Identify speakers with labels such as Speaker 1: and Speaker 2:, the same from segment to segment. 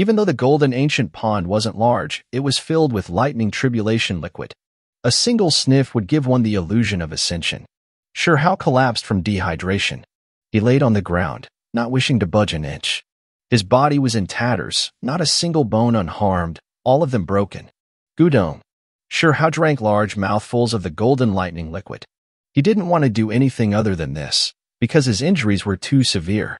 Speaker 1: Even though the golden ancient pond wasn't large, it was filled with lightning tribulation liquid. A single sniff would give one the illusion of ascension. Sure How collapsed from dehydration. He laid on the ground, not wishing to budge an inch. His body was in tatters, not a single bone unharmed, all of them broken. Gudong. Sure How drank large mouthfuls of the golden lightning liquid. He didn't want to do anything other than this, because his injuries were too severe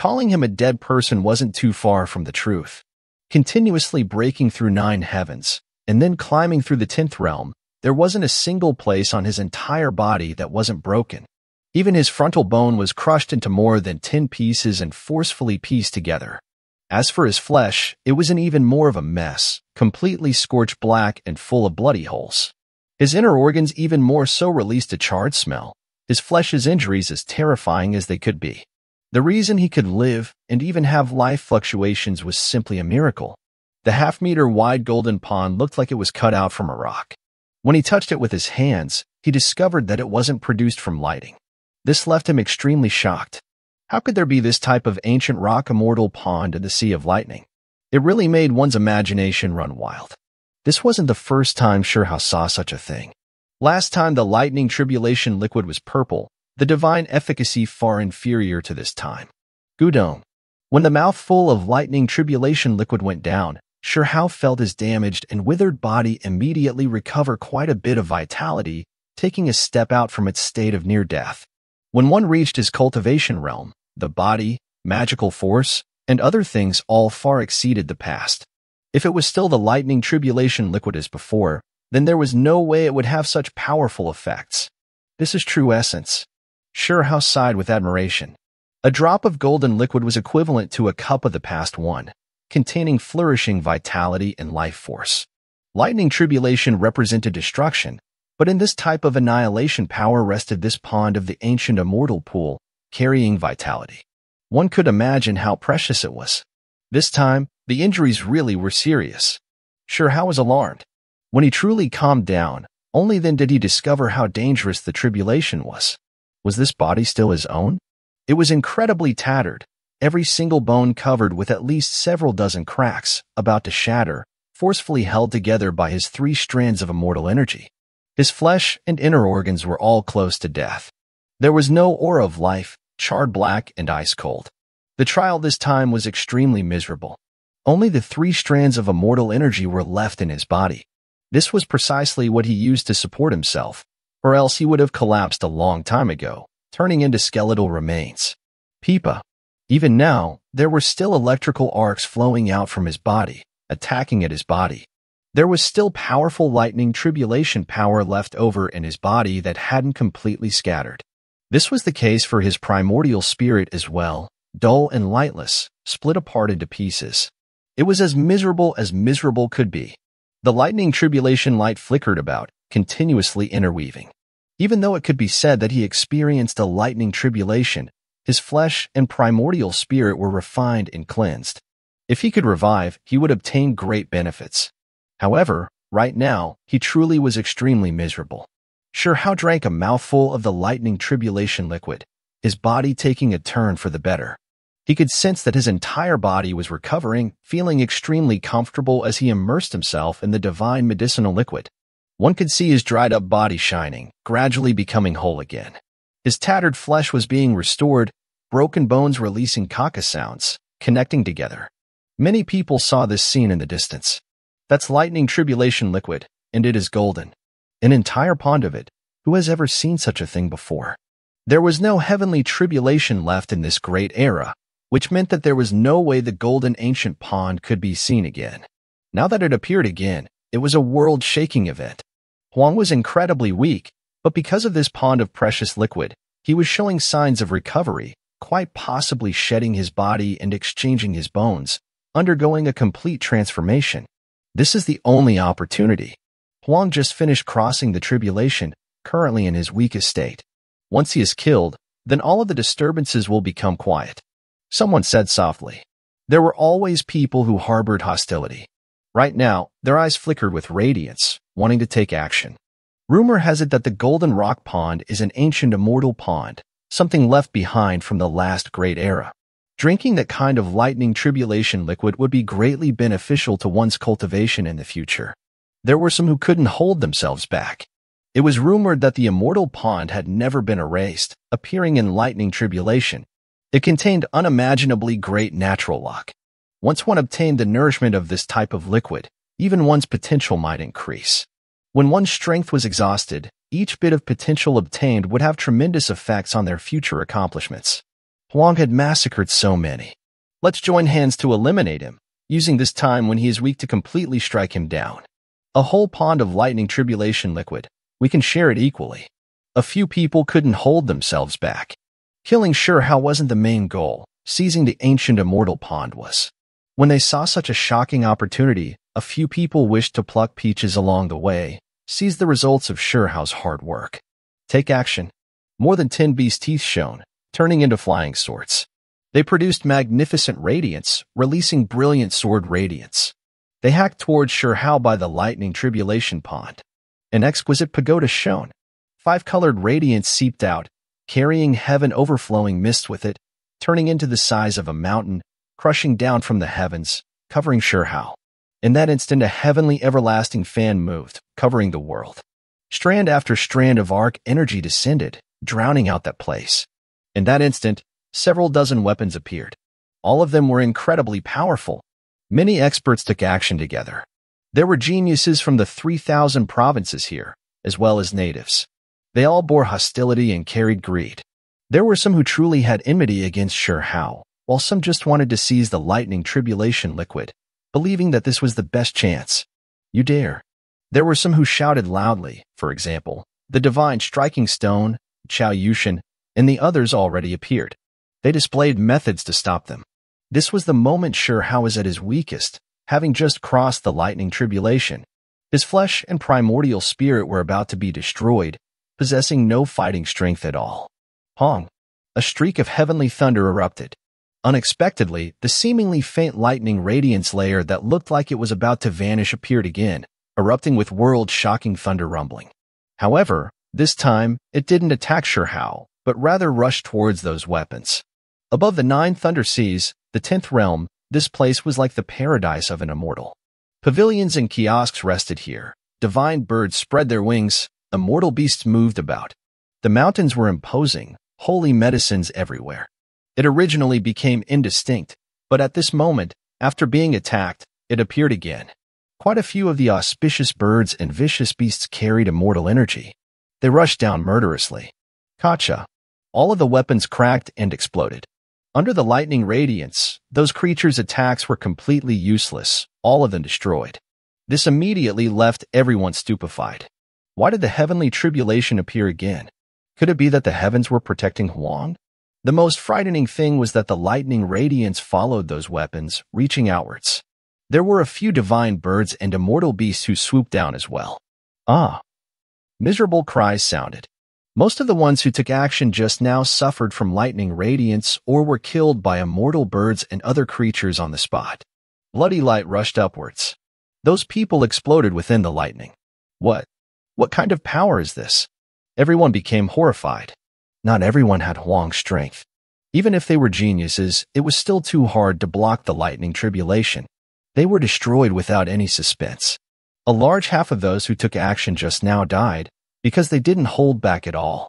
Speaker 1: calling him a dead person wasn't too far from the truth. Continuously breaking through nine heavens, and then climbing through the tenth realm, there wasn't a single place on his entire body that wasn't broken. Even his frontal bone was crushed into more than ten pieces and forcefully pieced together. As for his flesh, it was an even more of a mess, completely scorched black and full of bloody holes. His inner organs even more so released a charred smell, his flesh's injuries as terrifying as they could be. The reason he could live and even have life fluctuations was simply a miracle. The half-meter wide golden pond looked like it was cut out from a rock. When he touched it with his hands, he discovered that it wasn't produced from lighting. This left him extremely shocked. How could there be this type of ancient rock immortal pond in the Sea of Lightning? It really made one's imagination run wild. This wasn't the first time Sherhouse saw such a thing. Last time the lightning tribulation liquid was purple, the divine efficacy far inferior to this time. Gudong. When the mouthful of lightning tribulation liquid went down, Sherhao felt his damaged and withered body immediately recover quite a bit of vitality, taking a step out from its state of near death. When one reached his cultivation realm, the body, magical force, and other things all far exceeded the past. If it was still the lightning tribulation liquid as before, then there was no way it would have such powerful effects. This is true essence, Surehouse sighed with admiration. A drop of golden liquid was equivalent to a cup of the past one, containing flourishing vitality and life force. Lightning tribulation represented destruction, but in this type of annihilation power rested this pond of the ancient immortal pool, carrying vitality. One could imagine how precious it was. This time, the injuries really were serious. Sherhow was alarmed. When he truly calmed down, only then did he discover how dangerous the tribulation was. Was this body still his own? It was incredibly tattered, every single bone covered with at least several dozen cracks, about to shatter, forcefully held together by his three strands of immortal energy. His flesh and inner organs were all close to death. There was no aura of life, charred black and ice cold. The trial this time was extremely miserable. Only the three strands of immortal energy were left in his body. This was precisely what he used to support himself, or else he would have collapsed a long time ago, turning into skeletal remains. Pipa. Even now, there were still electrical arcs flowing out from his body, attacking at his body. There was still powerful lightning tribulation power left over in his body that hadn't completely scattered. This was the case for his primordial spirit as well, dull and lightless, split apart into pieces. It was as miserable as miserable could be. The lightning tribulation light flickered about, continuously interweaving. Even though it could be said that he experienced a lightning tribulation, his flesh and primordial spirit were refined and cleansed. If he could revive, he would obtain great benefits. However, right now, he truly was extremely miserable. Sure how drank a mouthful of the lightning tribulation liquid, his body taking a turn for the better. He could sense that his entire body was recovering, feeling extremely comfortable as he immersed himself in the divine medicinal liquid. One could see his dried up body shining, gradually becoming whole again. His tattered flesh was being restored, broken bones releasing caca sounds, connecting together. Many people saw this scene in the distance. That's lightning tribulation liquid, and it is golden. An entire pond of it. Who has ever seen such a thing before? There was no heavenly tribulation left in this great era, which meant that there was no way the golden ancient pond could be seen again. Now that it appeared again, it was a world-shaking event. Huang was incredibly weak, but because of this pond of precious liquid, he was showing signs of recovery, quite possibly shedding his body and exchanging his bones, undergoing a complete transformation. This is the only opportunity. Huang just finished crossing the tribulation, currently in his weakest state. Once he is killed, then all of the disturbances will become quiet. Someone said softly. There were always people who harbored hostility. Right now, their eyes flickered with radiance, wanting to take action. Rumor has it that the Golden Rock Pond is an ancient immortal pond, something left behind from the last great era. Drinking that kind of lightning tribulation liquid would be greatly beneficial to one's cultivation in the future. There were some who couldn't hold themselves back. It was rumored that the immortal pond had never been erased, appearing in lightning tribulation. It contained unimaginably great natural luck. Once one obtained the nourishment of this type of liquid, even one's potential might increase. When one's strength was exhausted, each bit of potential obtained would have tremendous effects on their future accomplishments. Huang had massacred so many. Let's join hands to eliminate him, using this time when he is weak to completely strike him down. A whole pond of lightning tribulation liquid. We can share it equally. A few people couldn't hold themselves back. Killing sure how wasn't the main goal, seizing the ancient immortal pond was. When they saw such a shocking opportunity, a few people wished to pluck peaches along the way, sees the results of Surehouse hard work. Take action. More than 10 bees' teeth shone, turning into flying swords. They produced magnificent radiance, releasing brilliant sword radiance. They hacked towards Shurhao by the lightning tribulation pond. An exquisite pagoda shone. Five-colored radiance seeped out, carrying heaven overflowing mist with it, turning into the size of a mountain, crushing down from the heavens, covering Shurhao. In that instant, a heavenly, everlasting fan moved, covering the world. Strand after strand of arc energy descended, drowning out that place. In that instant, several dozen weapons appeared. All of them were incredibly powerful. Many experts took action together. There were geniuses from the 3,000 provinces here, as well as natives. They all bore hostility and carried greed. There were some who truly had enmity against Sure How, while some just wanted to seize the lightning tribulation liquid believing that this was the best chance. You dare. There were some who shouted loudly, for example, the divine striking stone, Chao Yushin, and the others already appeared. They displayed methods to stop them. This was the moment Sure How was at his weakest, having just crossed the lightning tribulation. His flesh and primordial spirit were about to be destroyed, possessing no fighting strength at all. Hong. A streak of heavenly thunder erupted. Unexpectedly, the seemingly faint lightning radiance layer that looked like it was about to vanish appeared again, erupting with world-shocking thunder rumbling. However, this time, it didn't attack Sherhowl, but rather rushed towards those weapons. Above the nine thunder seas, the tenth realm, this place was like the paradise of an immortal. Pavilions and kiosks rested here. Divine birds spread their wings. Immortal beasts moved about. The mountains were imposing, holy medicines everywhere. It originally became indistinct, but at this moment, after being attacked, it appeared again. Quite a few of the auspicious birds and vicious beasts carried immortal energy. They rushed down murderously. Kacha. All of the weapons cracked and exploded. Under the lightning radiance, those creatures' attacks were completely useless, all of them destroyed. This immediately left everyone stupefied. Why did the heavenly tribulation appear again? Could it be that the heavens were protecting Huang? The most frightening thing was that the lightning radiance followed those weapons, reaching outwards. There were a few divine birds and immortal beasts who swooped down as well. Ah. Miserable cries sounded. Most of the ones who took action just now suffered from lightning radiance or were killed by immortal birds and other creatures on the spot. Bloody light rushed upwards. Those people exploded within the lightning. What? What kind of power is this? Everyone became horrified. Not everyone had Huang's strength. Even if they were geniuses, it was still too hard to block the lightning tribulation. They were destroyed without any suspense. A large half of those who took action just now died because they didn't hold back at all.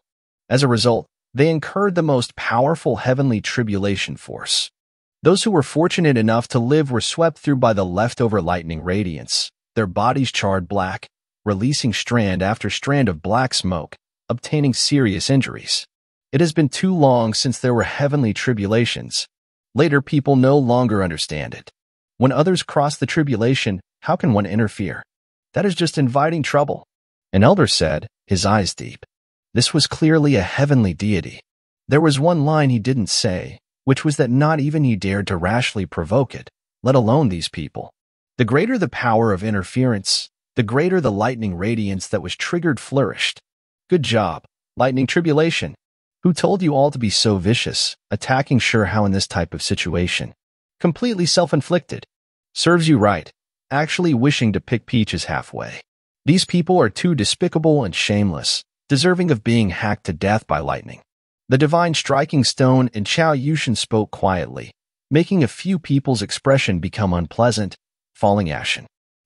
Speaker 1: As a result, they incurred the most powerful heavenly tribulation force. Those who were fortunate enough to live were swept through by the leftover lightning radiance, their bodies charred black, releasing strand after strand of black smoke, obtaining serious injuries. It has been too long since there were heavenly tribulations. Later, people no longer understand it. When others cross the tribulation, how can one interfere? That is just inviting trouble. An elder said, his eyes deep. This was clearly a heavenly deity. There was one line he didn't say, which was that not even he dared to rashly provoke it, let alone these people. The greater the power of interference, the greater the lightning radiance that was triggered flourished. Good job, lightning tribulation. Who told you all to be so vicious, attacking sure how in this type of situation? Completely self-inflicted. Serves you right, actually wishing to pick peaches halfway. These people are too despicable and shameless, deserving of being hacked to death by lightning. The divine striking stone and Chao Yushin spoke quietly, making a few people's expression become unpleasant, falling ashen.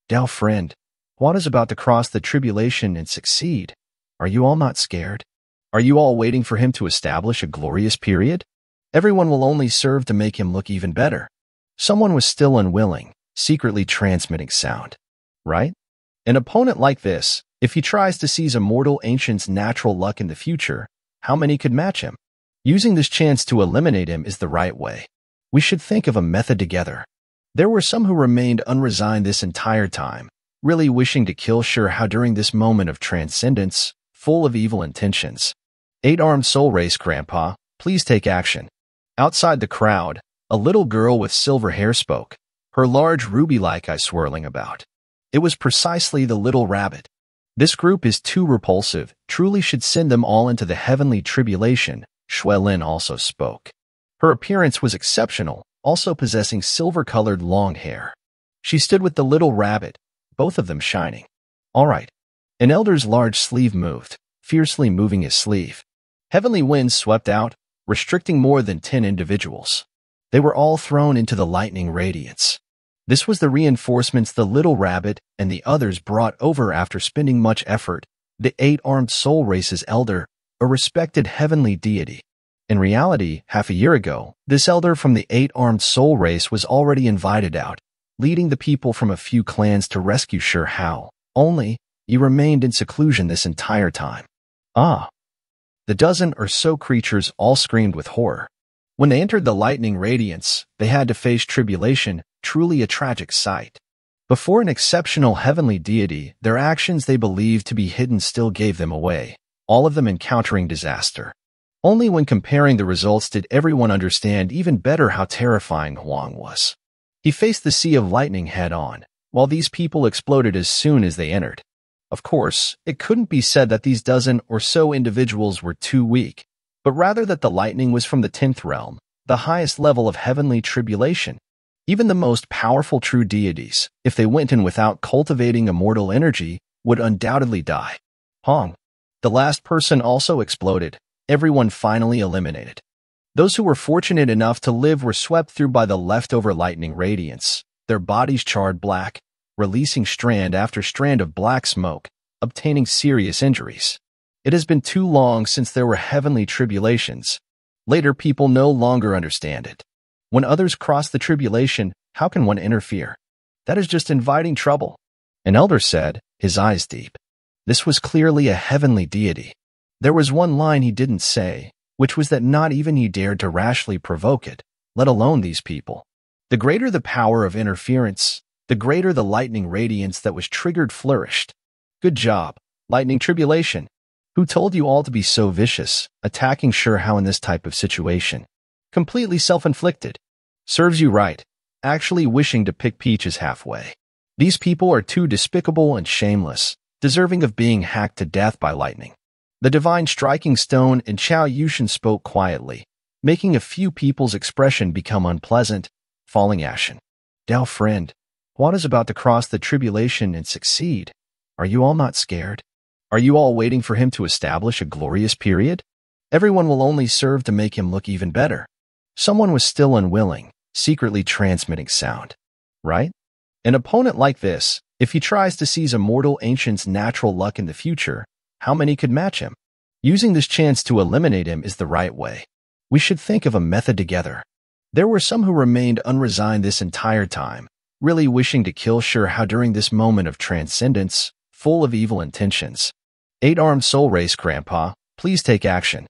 Speaker 1: Dao friend, what is about to cross the tribulation and succeed. Are you all not scared? Are you all waiting for him to establish a glorious period? Everyone will only serve to make him look even better. Someone was still unwilling, secretly transmitting sound. Right? An opponent like this, if he tries to seize a mortal ancient's natural luck in the future, how many could match him? Using this chance to eliminate him is the right way. We should think of a method together. There were some who remained unresigned this entire time, really wishing to kill Sure How during this moment of transcendence, full of evil intentions. Eight-armed soul race, Grandpa. Please take action. Outside the crowd, a little girl with silver hair spoke, her large ruby-like eye swirling about. It was precisely the little rabbit. This group is too repulsive, truly should send them all into the heavenly tribulation, Shuelin also spoke. Her appearance was exceptional, also possessing silver-colored long hair. She stood with the little rabbit, both of them shining. All right. An elder's large sleeve moved, fiercely moving his sleeve. Heavenly winds swept out, restricting more than ten individuals. They were all thrown into the lightning radiance. This was the reinforcements the little rabbit and the others brought over after spending much effort. The eight-armed soul race's elder, a respected heavenly deity. In reality, half a year ago, this elder from the eight-armed soul race was already invited out, leading the people from a few clans to rescue Sure Hao. Only, he remained in seclusion this entire time. Ah, the dozen or so creatures all screamed with horror. When they entered the lightning radiance, they had to face tribulation, truly a tragic sight. Before an exceptional heavenly deity, their actions they believed to be hidden still gave them away, all of them encountering disaster. Only when comparing the results did everyone understand even better how terrifying Huang was. He faced the sea of lightning head-on, while these people exploded as soon as they entered. Of course, it couldn't be said that these dozen or so individuals were too weak, but rather that the lightning was from the tenth realm, the highest level of heavenly tribulation. Even the most powerful true deities, if they went in without cultivating immortal energy, would undoubtedly die. Hong. The last person also exploded, everyone finally eliminated. Those who were fortunate enough to live were swept through by the leftover lightning radiance, their bodies charred black, releasing strand after strand of black smoke, obtaining serious injuries. It has been too long since there were heavenly tribulations. Later, people no longer understand it. When others cross the tribulation, how can one interfere? That is just inviting trouble. An elder said, his eyes deep. This was clearly a heavenly deity. There was one line he didn't say, which was that not even he dared to rashly provoke it, let alone these people. The greater the power of interference, the greater the lightning radiance that was triggered flourished. Good job, lightning tribulation. Who told you all to be so vicious, attacking sure how in this type of situation? Completely self-inflicted. Serves you right, actually wishing to pick peaches halfway. These people are too despicable and shameless, deserving of being hacked to death by lightning. The divine striking stone and Chao Yushin spoke quietly, making a few people's expression become unpleasant, falling ashen. Dao friend, Juan is about to cross the tribulation and succeed. Are you all not scared? Are you all waiting for him to establish a glorious period? Everyone will only serve to make him look even better. Someone was still unwilling, secretly transmitting sound. Right? An opponent like this, if he tries to seize a mortal ancient's natural luck in the future, how many could match him? Using this chance to eliminate him is the right way. We should think of a method together. There were some who remained unresigned this entire time, really wishing to kill how during this moment of transcendence, full of evil intentions. Eight-armed soul race, Grandpa. Please take action.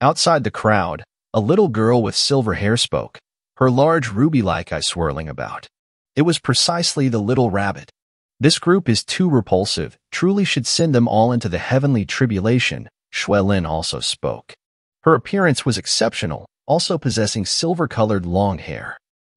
Speaker 1: Outside the crowd, a little girl with silver hair spoke, her large ruby-like eye swirling about. It was precisely the little rabbit. This group is too repulsive, truly should send them all into the heavenly tribulation, Shui Lin also spoke. Her appearance was exceptional, also possessing silver-colored long hair.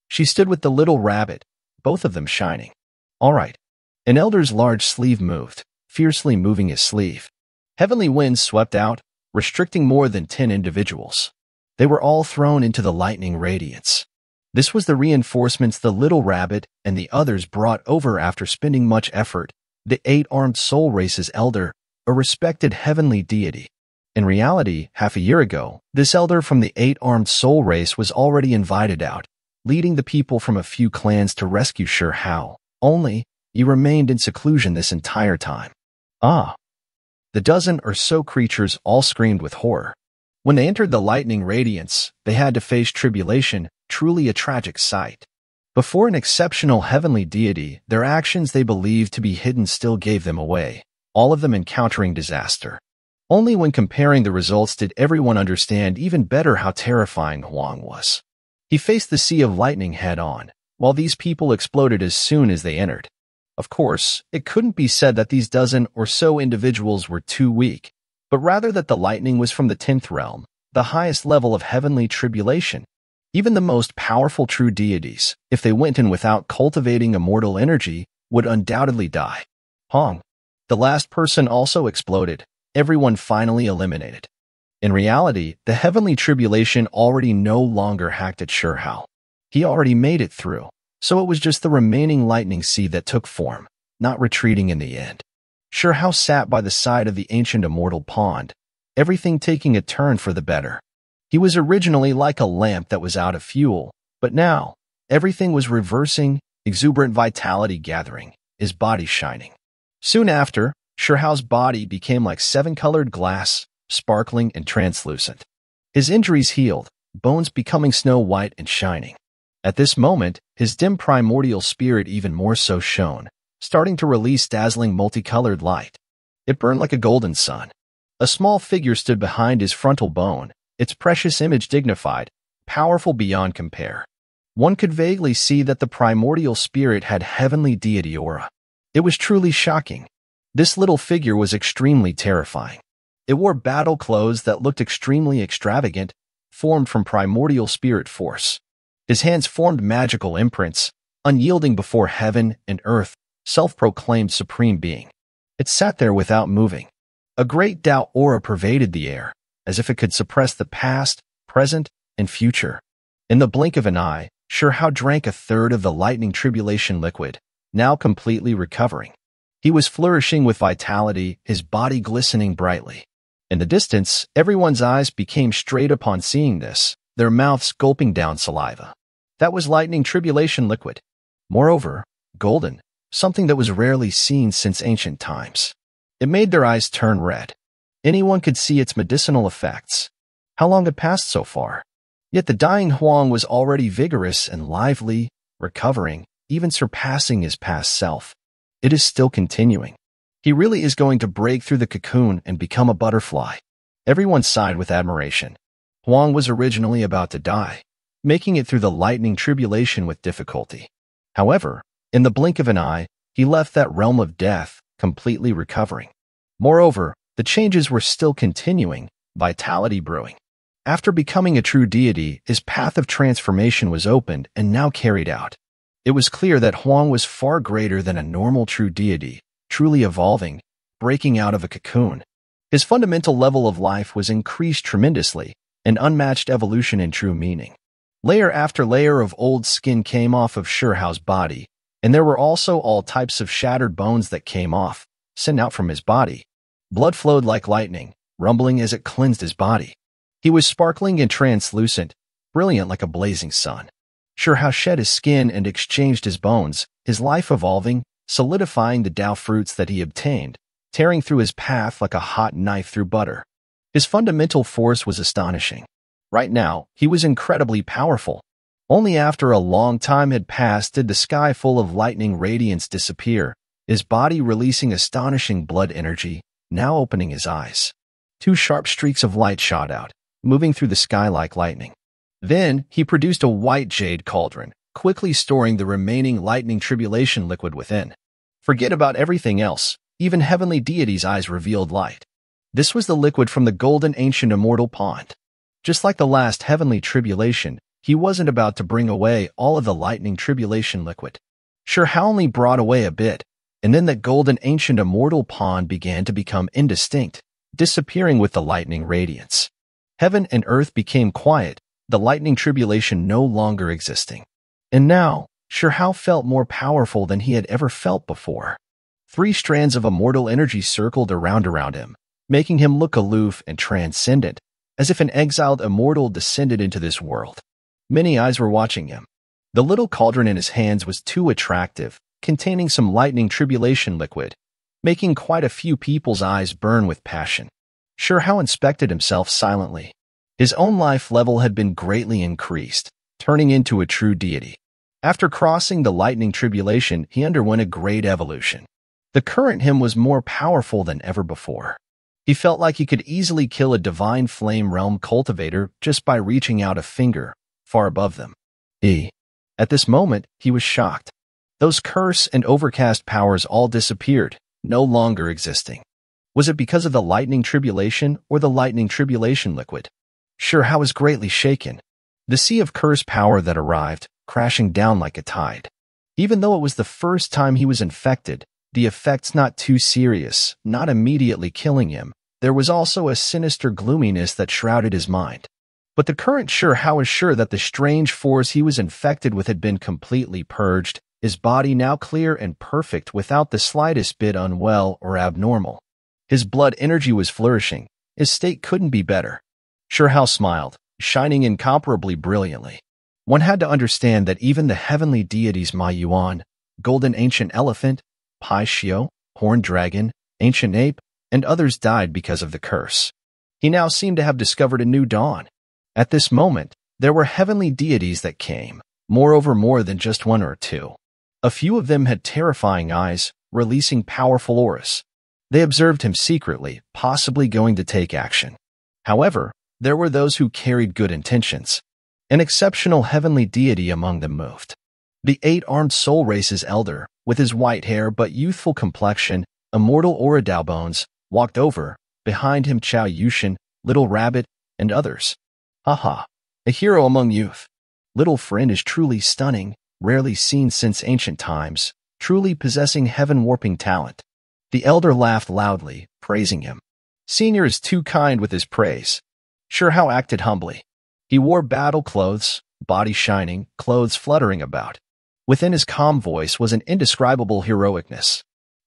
Speaker 1: She stood with the little rabbit, both of them shining. All right. An elder's large sleeve moved, fiercely moving his sleeve. Heavenly winds swept out, restricting more than ten individuals. They were all thrown into the lightning radiance. This was the reinforcements the little rabbit and the others brought over after spending much effort. The eight-armed soul race's elder, a respected heavenly deity. In reality, half a year ago, this elder from the eight-armed soul race was already invited out, leading the people from a few clans to rescue Sure Hao, Only, you remained in seclusion this entire time. Ah. The dozen or so creatures all screamed with horror. When they entered the lightning radiance, they had to face tribulation, truly a tragic sight. Before an exceptional heavenly deity, their actions they believed to be hidden still gave them away, all of them encountering disaster. Only when comparing the results did everyone understand even better how terrifying Huang was. He faced the Sea of Lightning head on, while these people exploded as soon as they entered. Of course, it couldn't be said that these dozen or so individuals were too weak, but rather that the lightning was from the tenth realm, the highest level of heavenly tribulation. Even the most powerful true deities, if they went in without cultivating immortal energy, would undoubtedly die. Hong. The last person also exploded, everyone finally eliminated. In reality, the heavenly tribulation already no longer hacked at Sherhal. He already made it through, so it was just the remaining lightning seed that took form, not retreating in the end. Sherhal sat by the side of the ancient immortal pond, everything taking a turn for the better. He was originally like a lamp that was out of fuel, but now, everything was reversing, exuberant vitality gathering, his body shining. Soon after, Sherhal's body became like seven-colored glass, sparkling and translucent. His injuries healed, bones becoming snow white and shining. At this moment, his dim primordial spirit even more so shone, starting to release dazzling multicolored light. It burned like a golden sun. A small figure stood behind his frontal bone, its precious image dignified, powerful beyond compare. One could vaguely see that the primordial spirit had heavenly deity aura. It was truly shocking. This little figure was extremely terrifying. It wore battle clothes that looked extremely extravagant, formed from primordial spirit force. His hands formed magical imprints, unyielding before heaven and earth, self-proclaimed supreme being. It sat there without moving. A great doubt aura pervaded the air, as if it could suppress the past, present, and future. In the blink of an eye, Shurhao drank a third of the lightning tribulation liquid, now completely recovering. He was flourishing with vitality, his body glistening brightly. In the distance, everyone's eyes became straight upon seeing this, their mouths gulping down saliva. That was lightning tribulation liquid. Moreover, golden, something that was rarely seen since ancient times. It made their eyes turn red. Anyone could see its medicinal effects. How long had passed so far? Yet the dying Huang was already vigorous and lively, recovering, even surpassing his past self. It is still continuing. He really is going to break through the cocoon and become a butterfly. Everyone sighed with admiration. Huang was originally about to die, making it through the lightning tribulation with difficulty. However, in the blink of an eye, he left that realm of death, completely recovering. Moreover, the changes were still continuing, vitality brewing. After becoming a true deity, his path of transformation was opened and now carried out. It was clear that Huang was far greater than a normal true deity, truly evolving, breaking out of a cocoon. His fundamental level of life was increased tremendously, an unmatched evolution in true meaning. Layer after layer of old skin came off of Sherhow's body, and there were also all types of shattered bones that came off, sent out from his body. Blood flowed like lightning, rumbling as it cleansed his body. He was sparkling and translucent, brilliant like a blazing sun. Sherhow shed his skin and exchanged his bones, his life evolving, solidifying the Tao fruits that he obtained, tearing through his path like a hot knife through butter. His fundamental force was astonishing. Right now, he was incredibly powerful. Only after a long time had passed did the sky full of lightning radiance disappear, his body releasing astonishing blood energy, now opening his eyes. Two sharp streaks of light shot out, moving through the sky like lightning. Then he produced a white jade cauldron, quickly storing the remaining lightning tribulation liquid within. Forget about everything else, even heavenly deities' eyes revealed light. This was the liquid from the golden ancient immortal pond. Just like the last heavenly tribulation, he wasn't about to bring away all of the lightning tribulation liquid. Sure, Howley brought away a bit, and then that golden ancient immortal pond began to become indistinct, disappearing with the lightning radiance. Heaven and earth became quiet, the lightning tribulation no longer existing. And now, Sherhao felt more powerful than he had ever felt before. Three strands of immortal energy circled around around him, making him look aloof and transcendent, as if an exiled immortal descended into this world. Many eyes were watching him. The little cauldron in his hands was too attractive, containing some lightning tribulation liquid, making quite a few people's eyes burn with passion. Sherhao inspected himself silently. His own life level had been greatly increased, turning into a true deity. After crossing the lightning tribulation, he underwent a great evolution. The current him was more powerful than ever before. He felt like he could easily kill a divine flame realm cultivator just by reaching out a finger, far above them. E. At this moment, he was shocked. Those curse and overcast powers all disappeared, no longer existing. Was it because of the lightning tribulation or the lightning tribulation liquid? Sure, how was greatly shaken. The sea of curse power that arrived, crashing down like a tide. Even though it was the first time he was infected, the effects not too serious, not immediately killing him, there was also a sinister gloominess that shrouded his mind. But the current sure how is sure that the strange force he was infected with had been completely purged, his body now clear and perfect without the slightest bit unwell or abnormal. His blood energy was flourishing. His state couldn't be better. Sure how smiled, shining incomparably brilliantly. One had to understand that even the heavenly deities Ma Yuan, Golden Ancient Elephant, Pai Xiao, Horned Dragon, Ancient Ape, and others died because of the curse. He now seemed to have discovered a new dawn. At this moment, there were heavenly deities that came, moreover more than just one or two. A few of them had terrifying eyes, releasing powerful auras. They observed him secretly, possibly going to take action. However, there were those who carried good intentions, an exceptional heavenly deity among them moved. The eight-armed soul race's elder, with his white hair but youthful complexion, immortal Oradao bones, walked over, behind him Chao Yushin, Little Rabbit, and others. Aha! A hero among youth. Little Friend is truly stunning, rarely seen since ancient times, truly possessing heaven-warping talent. The elder laughed loudly, praising him. Senior is too kind with his praise. Sure how acted humbly. He wore battle clothes, body shining, clothes fluttering about. Within his calm voice was an indescribable heroicness.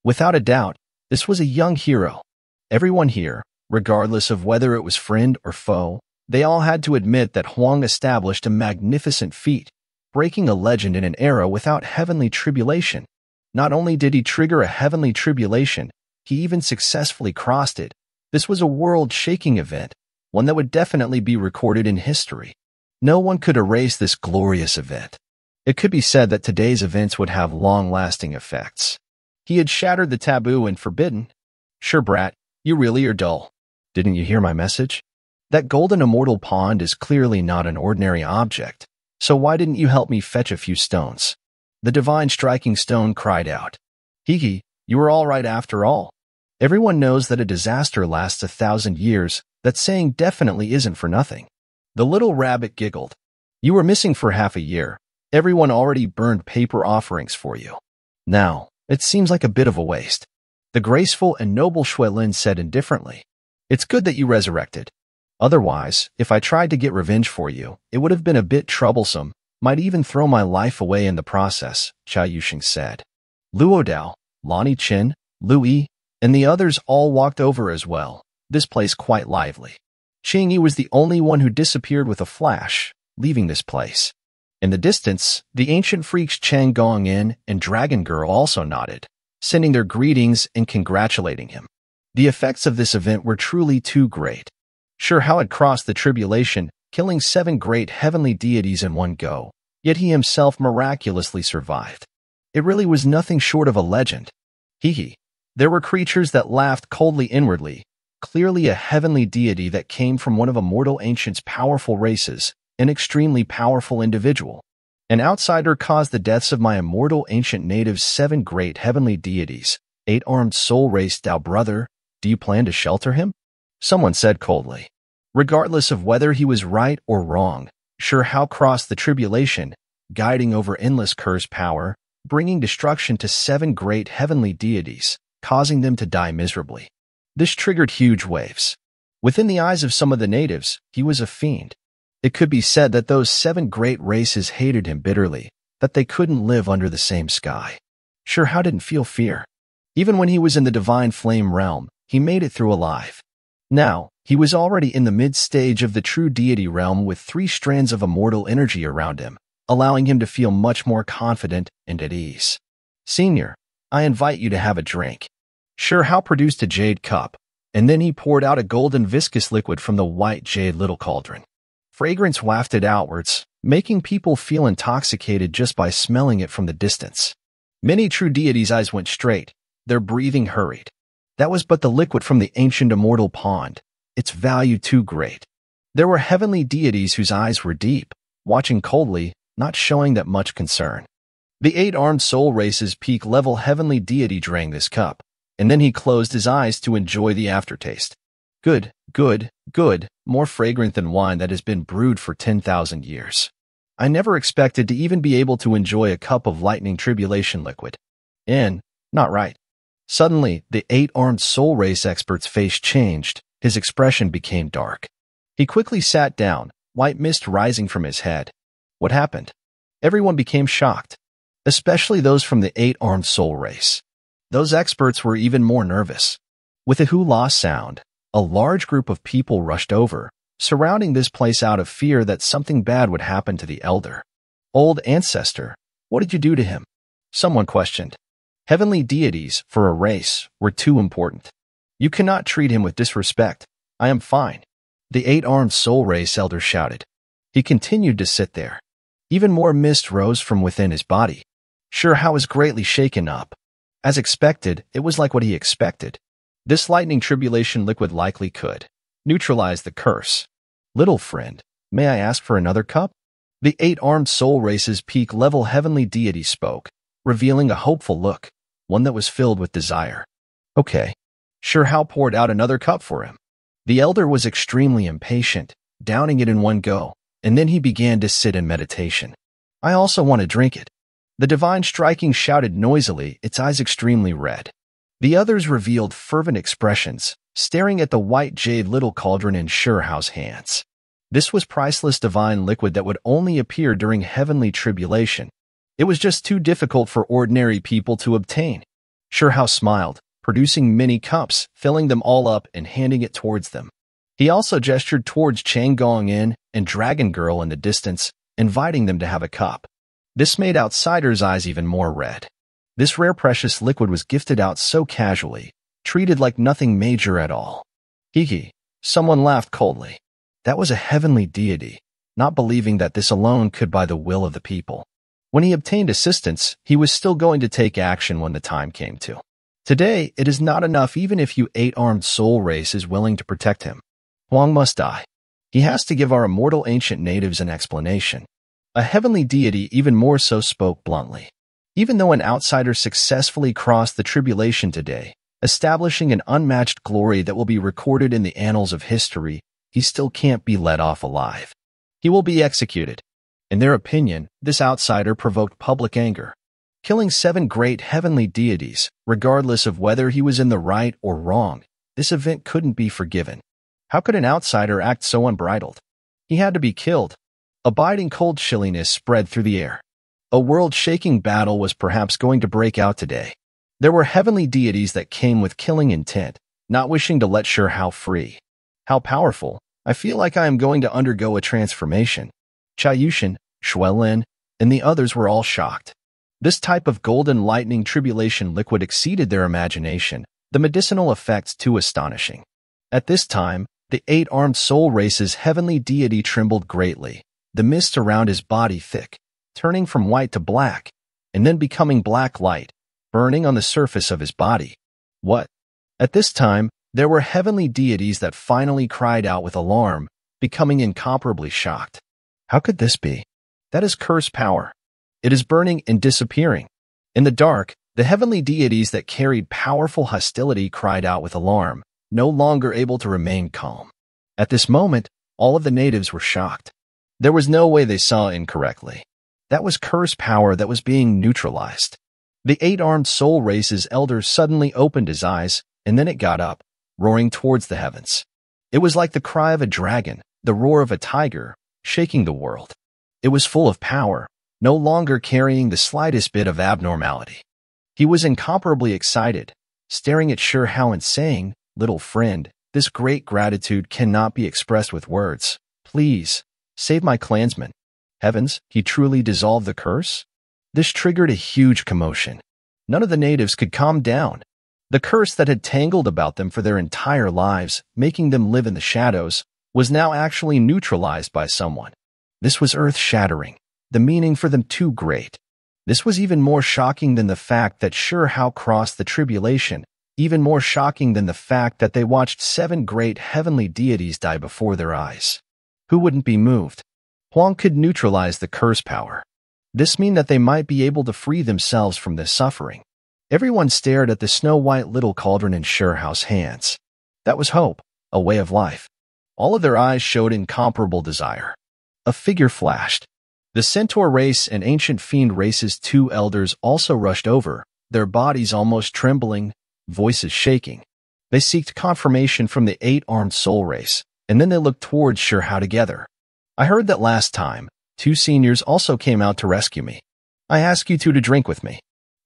Speaker 1: Without a doubt, this was a young hero. Everyone here, regardless of whether it was friend or foe, they all had to admit that Huang established a magnificent feat, breaking a legend in an era without heavenly tribulation. Not only did he trigger a heavenly tribulation, he even successfully crossed it. This was a world-shaking event, one that would definitely be recorded in history. No one could erase this glorious event. It could be said that today's events would have long-lasting effects. He had shattered the taboo and forbidden. Sure, brat, you really are dull. Didn't you hear my message? That golden immortal pond is clearly not an ordinary object, so why didn't you help me fetch a few stones? The divine striking stone cried out, Hiki, you were all right after all. Everyone knows that a disaster lasts a thousand years, that saying definitely isn't for nothing. The little rabbit giggled. You were missing for half a year. Everyone already burned paper offerings for you. Now, it seems like a bit of a waste. The graceful and noble Shui Lin said indifferently. It's good that you resurrected. Otherwise, if I tried to get revenge for you, it would have been a bit troublesome, might even throw my life away in the process, Chao Yuxing said. Luo Dao, Lonnie Chin, Lu Yi, and the others all walked over as well, this place quite lively. Ching Yi was the only one who disappeared with a flash, leaving this place. In the distance, the ancient freaks Chang Gong In and Dragon Girl also nodded, sending their greetings and congratulating him. The effects of this event were truly too great. Sure, how had crossed the tribulation, killing seven great heavenly deities in one go, yet he himself miraculously survived. It really was nothing short of a legend. Hee hee. There were creatures that laughed coldly inwardly, clearly a heavenly deity that came from one of a mortal ancient's powerful races, an extremely powerful individual. An outsider caused the deaths of my immortal ancient native's seven great heavenly deities, eight-armed soul race thou brother, do you plan to shelter him? Someone said coldly. Regardless of whether he was right or wrong, sure how crossed the tribulation, guiding over endless curse power, bringing destruction to seven great heavenly deities, causing them to die miserably. This triggered huge waves. Within the eyes of some of the natives, he was a fiend. It could be said that those seven great races hated him bitterly, that they couldn't live under the same sky. Sure, how didn't feel fear? Even when he was in the divine flame realm, he made it through alive. Now, he was already in the mid-stage of the true deity realm with three strands of immortal energy around him, allowing him to feel much more confident and at ease. Senior, I invite you to have a drink. Sure, how produced a jade cup, and then he poured out a golden viscous liquid from the white jade little cauldron. Fragrance wafted outwards, making people feel intoxicated just by smelling it from the distance. Many true deities' eyes went straight, their breathing hurried. That was but the liquid from the ancient immortal pond, its value too great. There were heavenly deities whose eyes were deep, watching coldly, not showing that much concern. The eight-armed soul race's peak-level heavenly deity drank this cup, and then he closed his eyes to enjoy the aftertaste. Good, good, good, more fragrant than wine that has been brewed for 10,000 years. I never expected to even be able to enjoy a cup of lightning tribulation liquid. In, not right. Suddenly, the eight-armed soul race expert's face changed. His expression became dark. He quickly sat down, white mist rising from his head. What happened? Everyone became shocked, especially those from the eight-armed soul race those experts were even more nervous. With a hoo-la sound, a large group of people rushed over, surrounding this place out of fear that something bad would happen to the elder. Old ancestor, what did you do to him? Someone questioned. Heavenly deities, for a race, were too important. You cannot treat him with disrespect. I am fine. The eight-armed soul race elder shouted. He continued to sit there. Even more mist rose from within his body. Sure how is greatly shaken up, as expected, it was like what he expected. This lightning tribulation liquid likely could neutralize the curse. Little friend, may I ask for another cup? The eight-armed soul race's peak level heavenly deity spoke, revealing a hopeful look, one that was filled with desire. Okay. Sure Hal poured out another cup for him. The elder was extremely impatient, downing it in one go, and then he began to sit in meditation. I also want to drink it. The divine striking shouted noisily, its eyes extremely red. The others revealed fervent expressions, staring at the white jade little cauldron in Surehouse hands. This was priceless divine liquid that would only appear during heavenly tribulation. It was just too difficult for ordinary people to obtain. Surehouse smiled, producing many cups, filling them all up and handing it towards them. He also gestured towards Chang Gong In and Dragon Girl in the distance, inviting them to have a cup. This made outsiders' eyes even more red. This rare precious liquid was gifted out so casually, treated like nothing major at all. Hee Someone laughed coldly. That was a heavenly deity, not believing that this alone could by the will of the people. When he obtained assistance, he was still going to take action when the time came to. Today, it is not enough even if you eight-armed soul race is willing to protect him. Huang must die. He has to give our immortal ancient natives an explanation a heavenly deity even more so spoke bluntly. Even though an outsider successfully crossed the tribulation today, establishing an unmatched glory that will be recorded in the annals of history, he still can't be let off alive. He will be executed. In their opinion, this outsider provoked public anger, killing seven great heavenly deities, regardless of whether he was in the right or wrong. This event couldn't be forgiven. How could an outsider act so unbridled? He had to be killed, Abiding cold chilliness spread through the air. A world-shaking battle was perhaps going to break out today. There were heavenly deities that came with killing intent, not wishing to let sure how free, how powerful. I feel like I am going to undergo a transformation. Chayushin, Shuelin, and the others were all shocked. This type of golden lightning tribulation liquid exceeded their imagination, the medicinal effects too astonishing. At this time, the eight-armed soul race's heavenly deity trembled greatly, the mist around his body thick, turning from white to black, and then becoming black light, burning on the surface of his body. What? At this time, there were heavenly deities that finally cried out with alarm, becoming incomparably shocked. How could this be? That is curse power. It is burning and disappearing. In the dark, the heavenly deities that carried powerful hostility cried out with alarm, no longer able to remain calm. At this moment, all of the natives were shocked. There was no way they saw incorrectly. That was curse power that was being neutralized. The eight-armed soul race's elder suddenly opened his eyes, and then it got up, roaring towards the heavens. It was like the cry of a dragon, the roar of a tiger, shaking the world. It was full of power, no longer carrying the slightest bit of abnormality. He was incomparably excited, staring at Sure How and saying, Little friend, this great gratitude cannot be expressed with words. Please, Save my clansmen. Heavens, he truly dissolved the curse? This triggered a huge commotion. None of the natives could calm down. The curse that had tangled about them for their entire lives, making them live in the shadows, was now actually neutralized by someone. This was earth-shattering, the meaning for them too great. This was even more shocking than the fact that sure how crossed the tribulation, even more shocking than the fact that they watched seven great heavenly deities die before their eyes who wouldn't be moved? Huang could neutralize the curse power. This mean that they might be able to free themselves from this suffering. Everyone stared at the snow-white little cauldron in Sherhouse hands. That was hope, a way of life. All of their eyes showed incomparable desire. A figure flashed. The centaur race and ancient fiend race's two elders also rushed over, their bodies almost trembling, voices shaking. They seeked confirmation from the eight-armed soul race and then they looked towards Sherhow together. I heard that last time, two seniors also came out to rescue me. I ask you two to drink with me.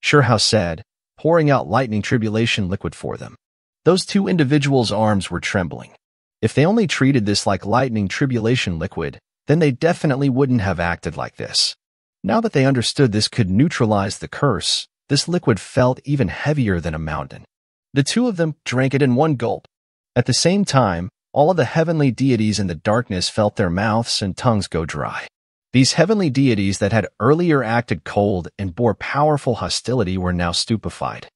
Speaker 1: Sherhouse said, pouring out lightning tribulation liquid for them. Those two individuals' arms were trembling. If they only treated this like lightning tribulation liquid, then they definitely wouldn't have acted like this. Now that they understood this could neutralize the curse, this liquid felt even heavier than a mountain. The two of them drank it in one gulp. At the same time, all of the heavenly deities in the darkness felt their mouths and tongues go dry. These heavenly deities that had earlier acted cold and bore powerful hostility were now stupefied.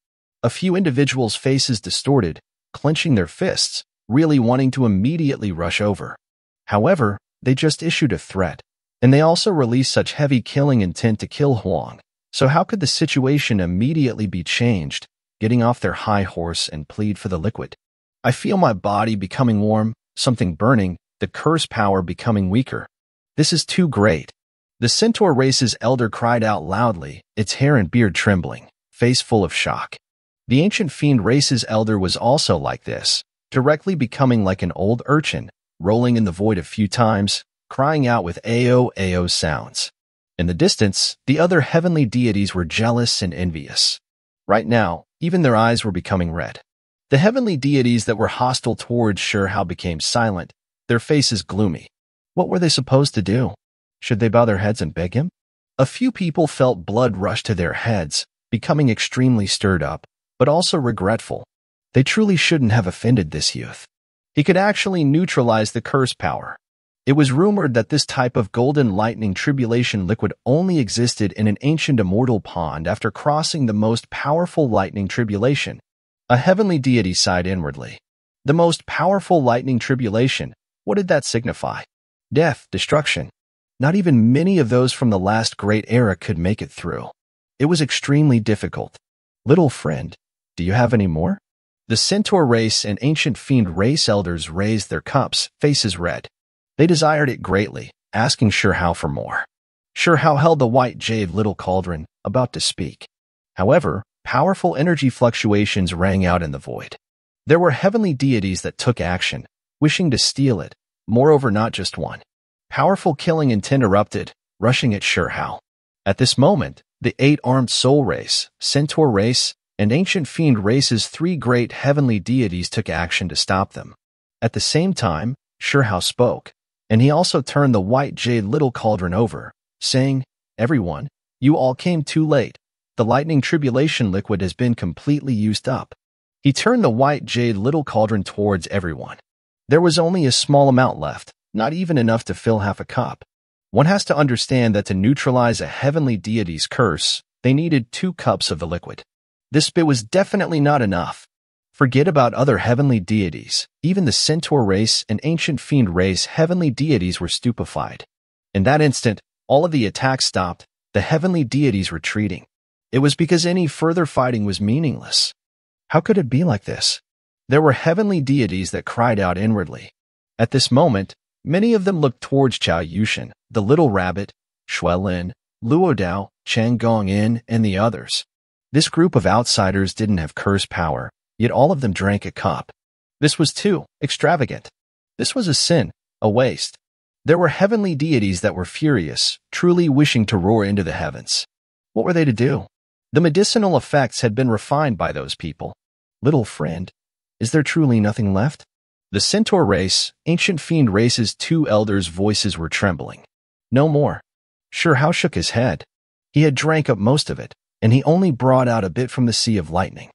Speaker 1: A few individuals' faces distorted, clenching their fists, really wanting to immediately rush over. However, they just issued a threat, and they also released such heavy killing intent to kill Huang, so how could the situation immediately be changed, getting off their high horse and plead for the liquid? I feel my body becoming warm, something burning, the curse power becoming weaker. This is too great. The centaur race's elder cried out loudly, its hair and beard trembling, face full of shock. The ancient fiend race's elder was also like this, directly becoming like an old urchin, rolling in the void a few times, crying out with ao ao sounds. In the distance, the other heavenly deities were jealous and envious. Right now, even their eyes were becoming red. The heavenly deities that were hostile towards Sherhao became silent, their faces gloomy. What were they supposed to do? Should they bow their heads and beg him? A few people felt blood rush to their heads, becoming extremely stirred up, but also regretful. They truly shouldn't have offended this youth. He could actually neutralize the curse power. It was rumored that this type of golden lightning tribulation liquid only existed in an ancient immortal pond after crossing the most powerful lightning tribulation, a heavenly deity sighed inwardly. The most powerful lightning tribulation, what did that signify? Death, destruction. Not even many of those from the last great era could make it through. It was extremely difficult. Little friend, do you have any more? The centaur race and ancient fiend race elders raised their cups, faces red. They desired it greatly, asking Shurhao for more. Shurhao held the white jade little cauldron, about to speak. However, powerful energy fluctuations rang out in the void. There were heavenly deities that took action, wishing to steal it, moreover not just one. Powerful killing intent erupted, rushing at Sherhal. At this moment, the eight-armed soul race, centaur race, and ancient fiend race's three great heavenly deities took action to stop them. At the same time, Sherhal spoke, and he also turned the white jade little cauldron over, saying, Everyone, you all came too late. The lightning tribulation liquid has been completely used up. He turned the white jade little cauldron towards everyone. There was only a small amount left, not even enough to fill half a cup. One has to understand that to neutralize a heavenly deity's curse, they needed two cups of the liquid. This bit was definitely not enough. Forget about other heavenly deities. Even the centaur race and ancient fiend race heavenly deities were stupefied. In that instant, all of the attacks stopped, the heavenly deities retreating. It was because any further fighting was meaningless. How could it be like this? There were heavenly deities that cried out inwardly. At this moment, many of them looked towards Chao Yushin, the Little Rabbit, Shui Lin, Luo Dao, Chang Gong In, and the others. This group of outsiders didn't have curse power, yet all of them drank a cup. This was too extravagant. This was a sin, a waste. There were heavenly deities that were furious, truly wishing to roar into the heavens. What were they to do? The medicinal effects had been refined by those people. Little friend, is there truly nothing left? The centaur race, ancient fiend race's two elders' voices were trembling. No more. Sure How shook his head. He had drank up most of it, and he only brought out a bit from the Sea of Lightning.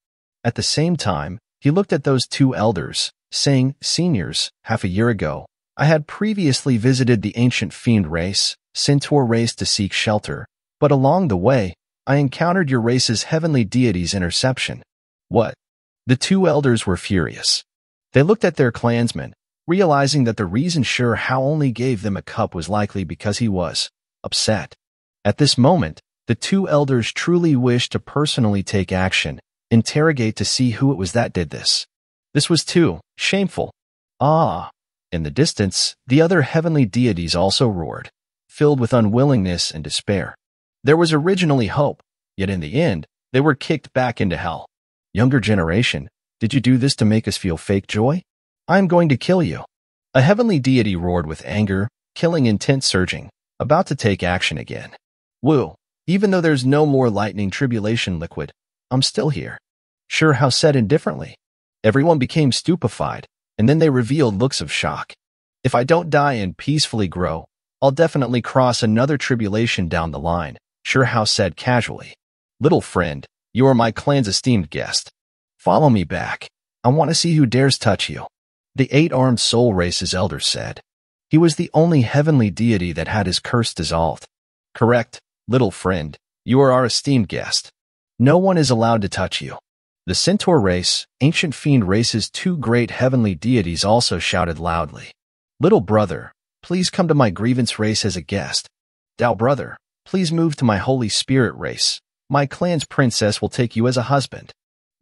Speaker 1: At the same time, he looked at those two elders, saying, Seniors, half a year ago, I had previously visited the ancient fiend race, centaur race to seek shelter, but along the way, I encountered your race's heavenly deity's interception. What? The two elders were furious. They looked at their clansmen, realizing that the reason Sure How only gave them a cup was likely because he was upset. At this moment, the two elders truly wished to personally take action, interrogate to see who it was that did this. This was too shameful. Ah. In the distance, the other heavenly deities also roared, filled with unwillingness and despair. There was originally hope, yet in the end, they were kicked back into hell. Younger generation, did you do this to make us feel fake joy? I'm going to kill you. A heavenly deity roared with anger, killing intent surging, about to take action again. Wu, even though there's no more lightning tribulation liquid, I'm still here. Sure how said indifferently. Everyone became stupefied, and then they revealed looks of shock. If I don't die and peacefully grow, I'll definitely cross another tribulation down the line, Surehouse said casually. Little friend, you are my clan's esteemed guest. Follow me back. I want to see who dares touch you. The eight-armed soul race's elder said. He was the only heavenly deity that had his curse dissolved. Correct, little friend, you are our esteemed guest. No one is allowed to touch you. The centaur race, ancient fiend race's two great heavenly deities also shouted loudly. Little brother, please come to my grievance race as a guest. Thou brother, Please move to my Holy Spirit race. My clan's princess will take you as a husband.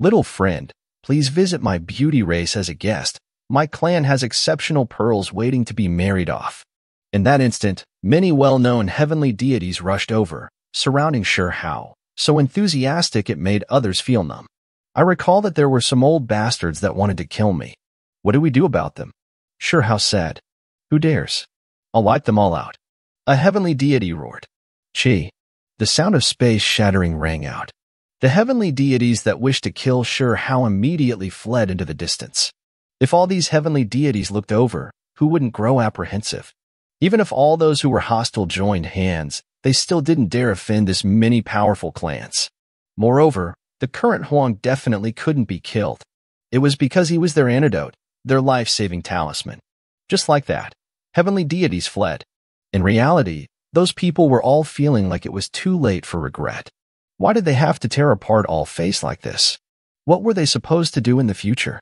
Speaker 1: Little friend, please visit my beauty race as a guest. My clan has exceptional pearls waiting to be married off. In that instant, many well-known heavenly deities rushed over, surrounding Sure How, so enthusiastic it made others feel numb. I recall that there were some old bastards that wanted to kill me. What do we do about them? Sure How said. Who dares? I'll wipe them all out. A heavenly deity roared. The sound of space shattering rang out. The heavenly deities that wished to kill Sure How immediately fled into the distance. If all these heavenly deities looked over, who wouldn't grow apprehensive? Even if all those who were hostile joined hands, they still didn't dare offend this many powerful clans. Moreover, the current Huang definitely couldn't be killed. It was because he was their antidote, their life-saving talisman. Just like that, heavenly deities fled. In reality, those people were all feeling like it was too late for regret. Why did they have to tear apart all face like this? What were they supposed to do in the future?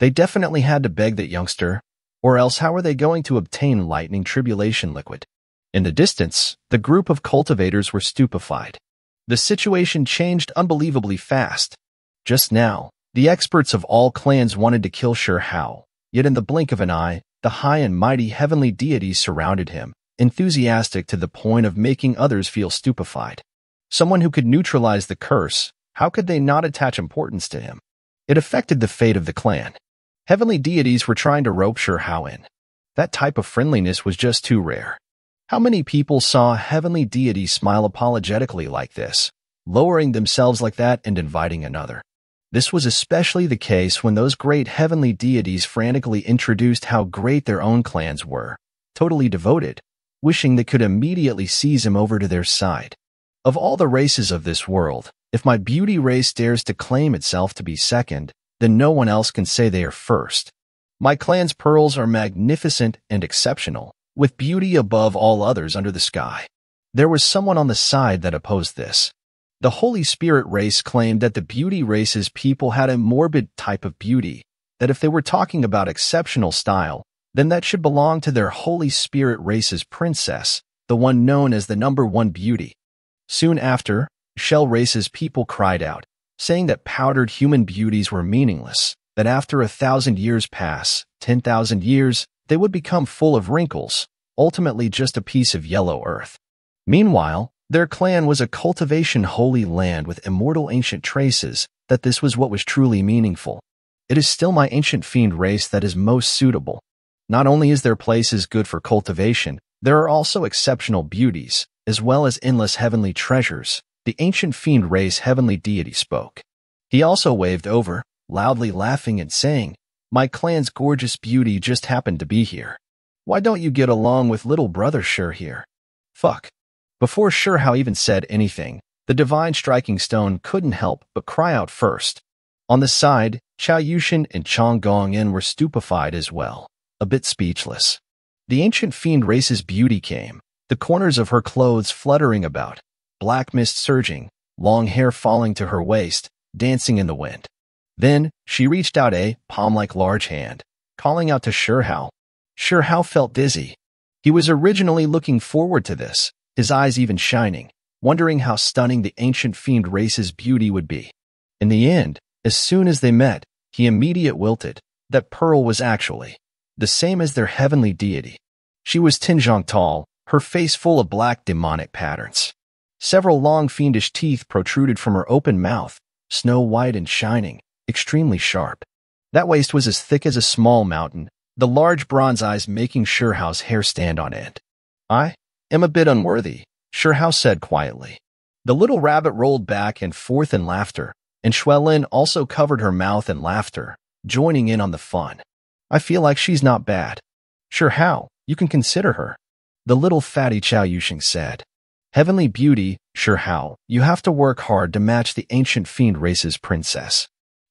Speaker 1: They definitely had to beg that youngster, or else how are they going to obtain lightning tribulation liquid? In the distance, the group of cultivators were stupefied. The situation changed unbelievably fast. Just now, the experts of all clans wanted to kill Sure Hao, yet in the blink of an eye, the high and mighty heavenly deities surrounded him, enthusiastic to the point of making others feel stupefied. Someone who could neutralize the curse, how could they not attach importance to him? It affected the fate of the clan. Heavenly deities were trying to rope How in. That type of friendliness was just too rare. How many people saw heavenly deities smile apologetically like this, lowering themselves like that and inviting another? This was especially the case when those great heavenly deities frantically introduced how great their own clans were, totally devoted, wishing they could immediately seize him over to their side. Of all the races of this world, if my beauty race dares to claim itself to be second, then no one else can say they are first. My clan's pearls are magnificent and exceptional, with beauty above all others under the sky. There was someone on the side that opposed this. The Holy Spirit race claimed that the beauty race's people had a morbid type of beauty, that if they were talking about exceptional style, then that should belong to their Holy Spirit race's princess, the one known as the number one beauty. Soon after, Shell race's people cried out, saying that powdered human beauties were meaningless, that after a thousand years pass, 10,000 years, they would become full of wrinkles, ultimately just a piece of yellow earth. Meanwhile, their clan was a cultivation holy land with immortal ancient traces, that this was what was truly meaningful. It is still my ancient fiend race that is most suitable, not only is their places good for cultivation, there are also exceptional beauties, as well as endless heavenly treasures. The ancient fiend Ray's heavenly deity spoke. He also waved over, loudly laughing and saying, My clan's gorgeous beauty just happened to be here. Why don't you get along with little brother Sure here? Fuck. Before Sure How even said anything, the divine striking stone couldn't help but cry out first. On the side, Chao Yushin and Chong Gong In were stupefied as well a bit speechless. The ancient fiend race's beauty came, the corners of her clothes fluttering about, black mist surging, long hair falling to her waist, dancing in the wind. Then, she reached out a palm-like large hand, calling out to Sherhow. Sherhow felt dizzy. He was originally looking forward to this, his eyes even shining, wondering how stunning the ancient fiend race's beauty would be. In the end, as soon as they met, he immediate wilted that Pearl was actually the same as their heavenly deity. She was ten tall, her face full of black demonic patterns. Several long fiendish teeth protruded from her open mouth, snow-white and shining, extremely sharp. That waist was as thick as a small mountain, the large bronze eyes making Surehouse hair stand on end. I am a bit unworthy, Surehouse said quietly. The little rabbit rolled back and forth in laughter, and Schwellen also covered her mouth in laughter, joining in on the fun. I feel like she's not bad. Sure how, you can consider her. The little fatty Chao Yuxing said. Heavenly beauty, sure how, you have to work hard to match the ancient fiend race's princess.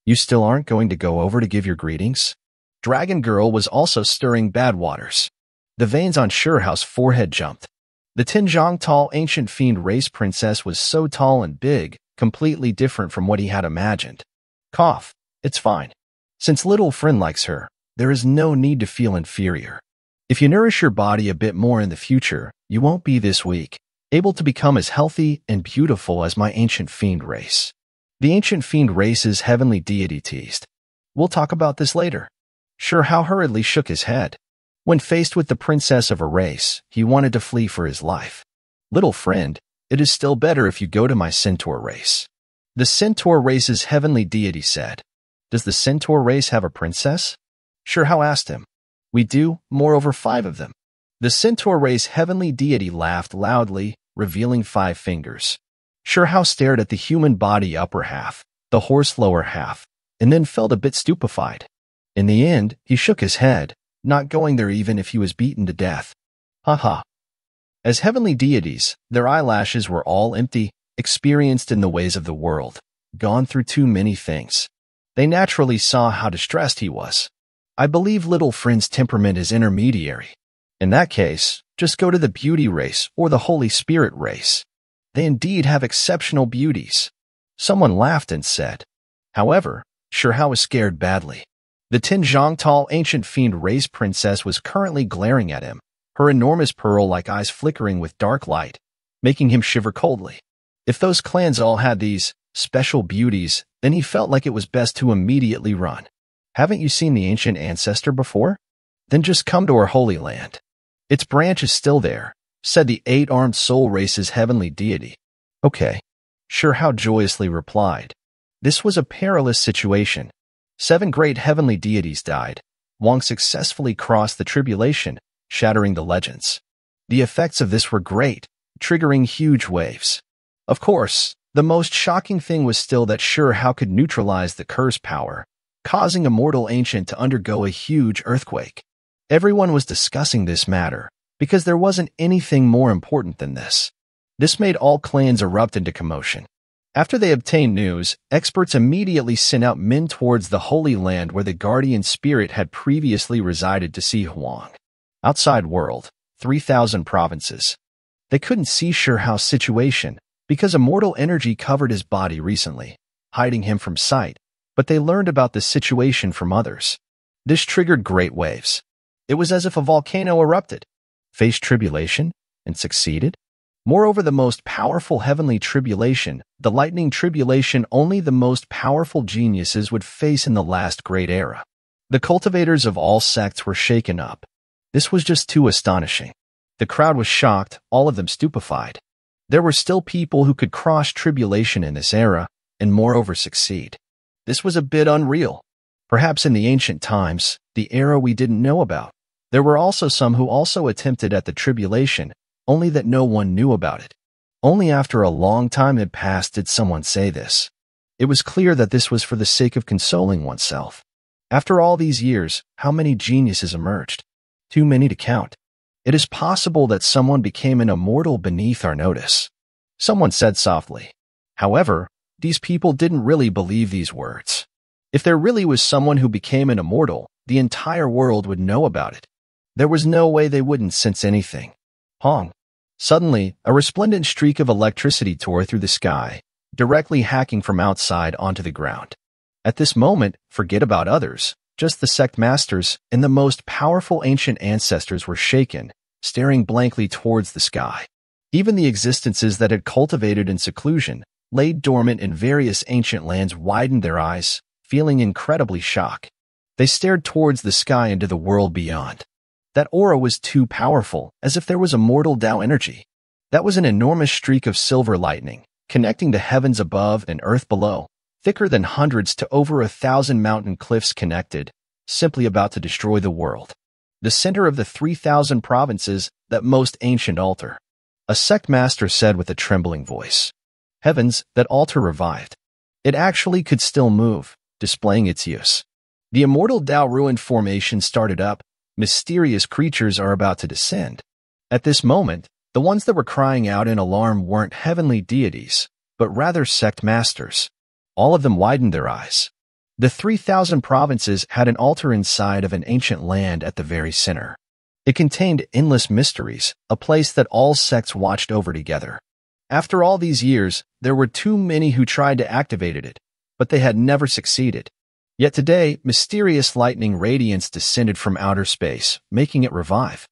Speaker 1: You still aren't going to go over to give your greetings? Dragon Girl was also stirring bad waters. The veins on Surehouse forehead jumped. The Tinjiang tall ancient fiend race princess was so tall and big, completely different from what he had imagined. Cough. It's fine. Since little friend likes her, there is no need to feel inferior. If you nourish your body a bit more in the future, you won't be this weak, able to become as healthy and beautiful as my ancient fiend race. The ancient fiend race's heavenly deity teased. We'll talk about this later. Sure how hurriedly shook his head. When faced with the princess of a race, he wanted to flee for his life. Little friend, it is still better if you go to my centaur race. The centaur race's heavenly deity said. Does the centaur race have a princess? how asked him. We do, moreover five of them. The centaur race heavenly deity laughed loudly, revealing five fingers. Sherhow stared at the human body upper half, the horse lower half, and then felt a bit stupefied. In the end, he shook his head, not going there even if he was beaten to death. Ha ha. As heavenly deities, their eyelashes were all empty, experienced in the ways of the world, gone through too many things. They naturally saw how distressed he was, I believe little friend's temperament is intermediary. In that case, just go to the beauty race or the Holy Spirit race. They indeed have exceptional beauties. Someone laughed and said, however, Shirhao was scared badly. The Tin tall ancient fiend race princess was currently glaring at him, her enormous pearl-like eyes flickering with dark light, making him shiver coldly. If those clans all had these special beauties, then he felt like it was best to immediately run. Haven't you seen the ancient ancestor before? Then just come to our holy land. Its branch is still there, said the eight-armed soul race's heavenly deity. Okay. Sure how joyously replied. This was a perilous situation. Seven great heavenly deities died. Wong successfully crossed the tribulation, shattering the legends. The effects of this were great, triggering huge waves. Of course, the most shocking thing was still that sure how could neutralize the curse power, causing a mortal ancient to undergo a huge earthquake. Everyone was discussing this matter because there wasn't anything more important than this. This made all clans erupt into commotion. After they obtained news, experts immediately sent out men towards the Holy Land where the guardian spirit had previously resided to see Huang. Outside world, 3,000 provinces. They couldn't see Sure Hao's situation because a mortal energy covered his body recently, hiding him from sight, but they learned about this situation from others. This triggered great waves. It was as if a volcano erupted, faced tribulation, and succeeded. Moreover, the most powerful heavenly tribulation, the lightning tribulation only the most powerful geniuses would face in the last great era. The cultivators of all sects were shaken up. This was just too astonishing. The crowd was shocked, all of them stupefied. There were still people who could cross tribulation in this era, and moreover succeed. This was a bit unreal. Perhaps in the ancient times, the era we didn't know about. There were also some who also attempted at the tribulation, only that no one knew about it. Only after a long time had passed did someone say this. It was clear that this was for the sake of consoling oneself. After all these years, how many geniuses emerged? Too many to count. It is possible that someone became an immortal beneath our notice. Someone said softly. However, these people didn't really believe these words. If there really was someone who became an immortal, the entire world would know about it. There was no way they wouldn't sense anything. Hong. Suddenly, a resplendent streak of electricity tore through the sky, directly hacking from outside onto the ground. At this moment, forget about others, just the sect masters and the most powerful ancient ancestors were shaken, staring blankly towards the sky. Even the existences that had cultivated in seclusion, laid dormant in various ancient lands widened their eyes, feeling incredibly shocked. They stared towards the sky into the world beyond. That aura was too powerful, as if there was a mortal Tao energy. That was an enormous streak of silver lightning, connecting the heavens above and earth below, thicker than hundreds to over a thousand mountain cliffs connected, simply about to destroy the world. The center of the 3,000 provinces, that most ancient altar. A sect master said with a trembling voice. Heavens, that altar revived. It actually could still move, displaying its use. The immortal Dao ruined formation started up. Mysterious creatures are about to descend. At this moment, the ones that were crying out in alarm weren't heavenly deities, but rather sect masters. All of them widened their eyes. The 3,000 provinces had an altar inside of an ancient land at the very center. It contained endless mysteries, a place that all sects watched over together. After all these years, there were too many who tried to activate it, but they had never succeeded. Yet today, mysterious lightning radiance descended from outer space, making it revive.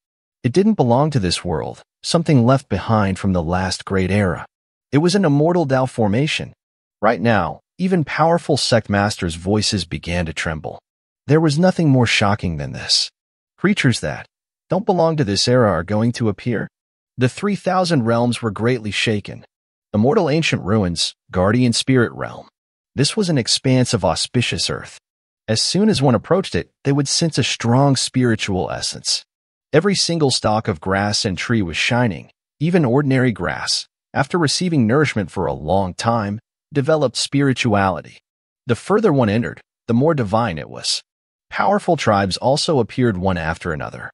Speaker 1: It didn't belong to this world, something left behind from the last great era. It was an immortal Tao formation. Right now, even powerful sect masters' voices began to tremble. There was nothing more shocking than this. Creatures that don't belong to this era are going to appear, the 3,000 realms were greatly shaken. Immortal ancient ruins, guardian spirit realm. This was an expanse of auspicious earth. As soon as one approached it, they would sense a strong spiritual essence. Every single stalk of grass and tree was shining. Even ordinary grass, after receiving nourishment for a long time, developed spirituality. The further one entered, the more divine it was. Powerful tribes also appeared one after another.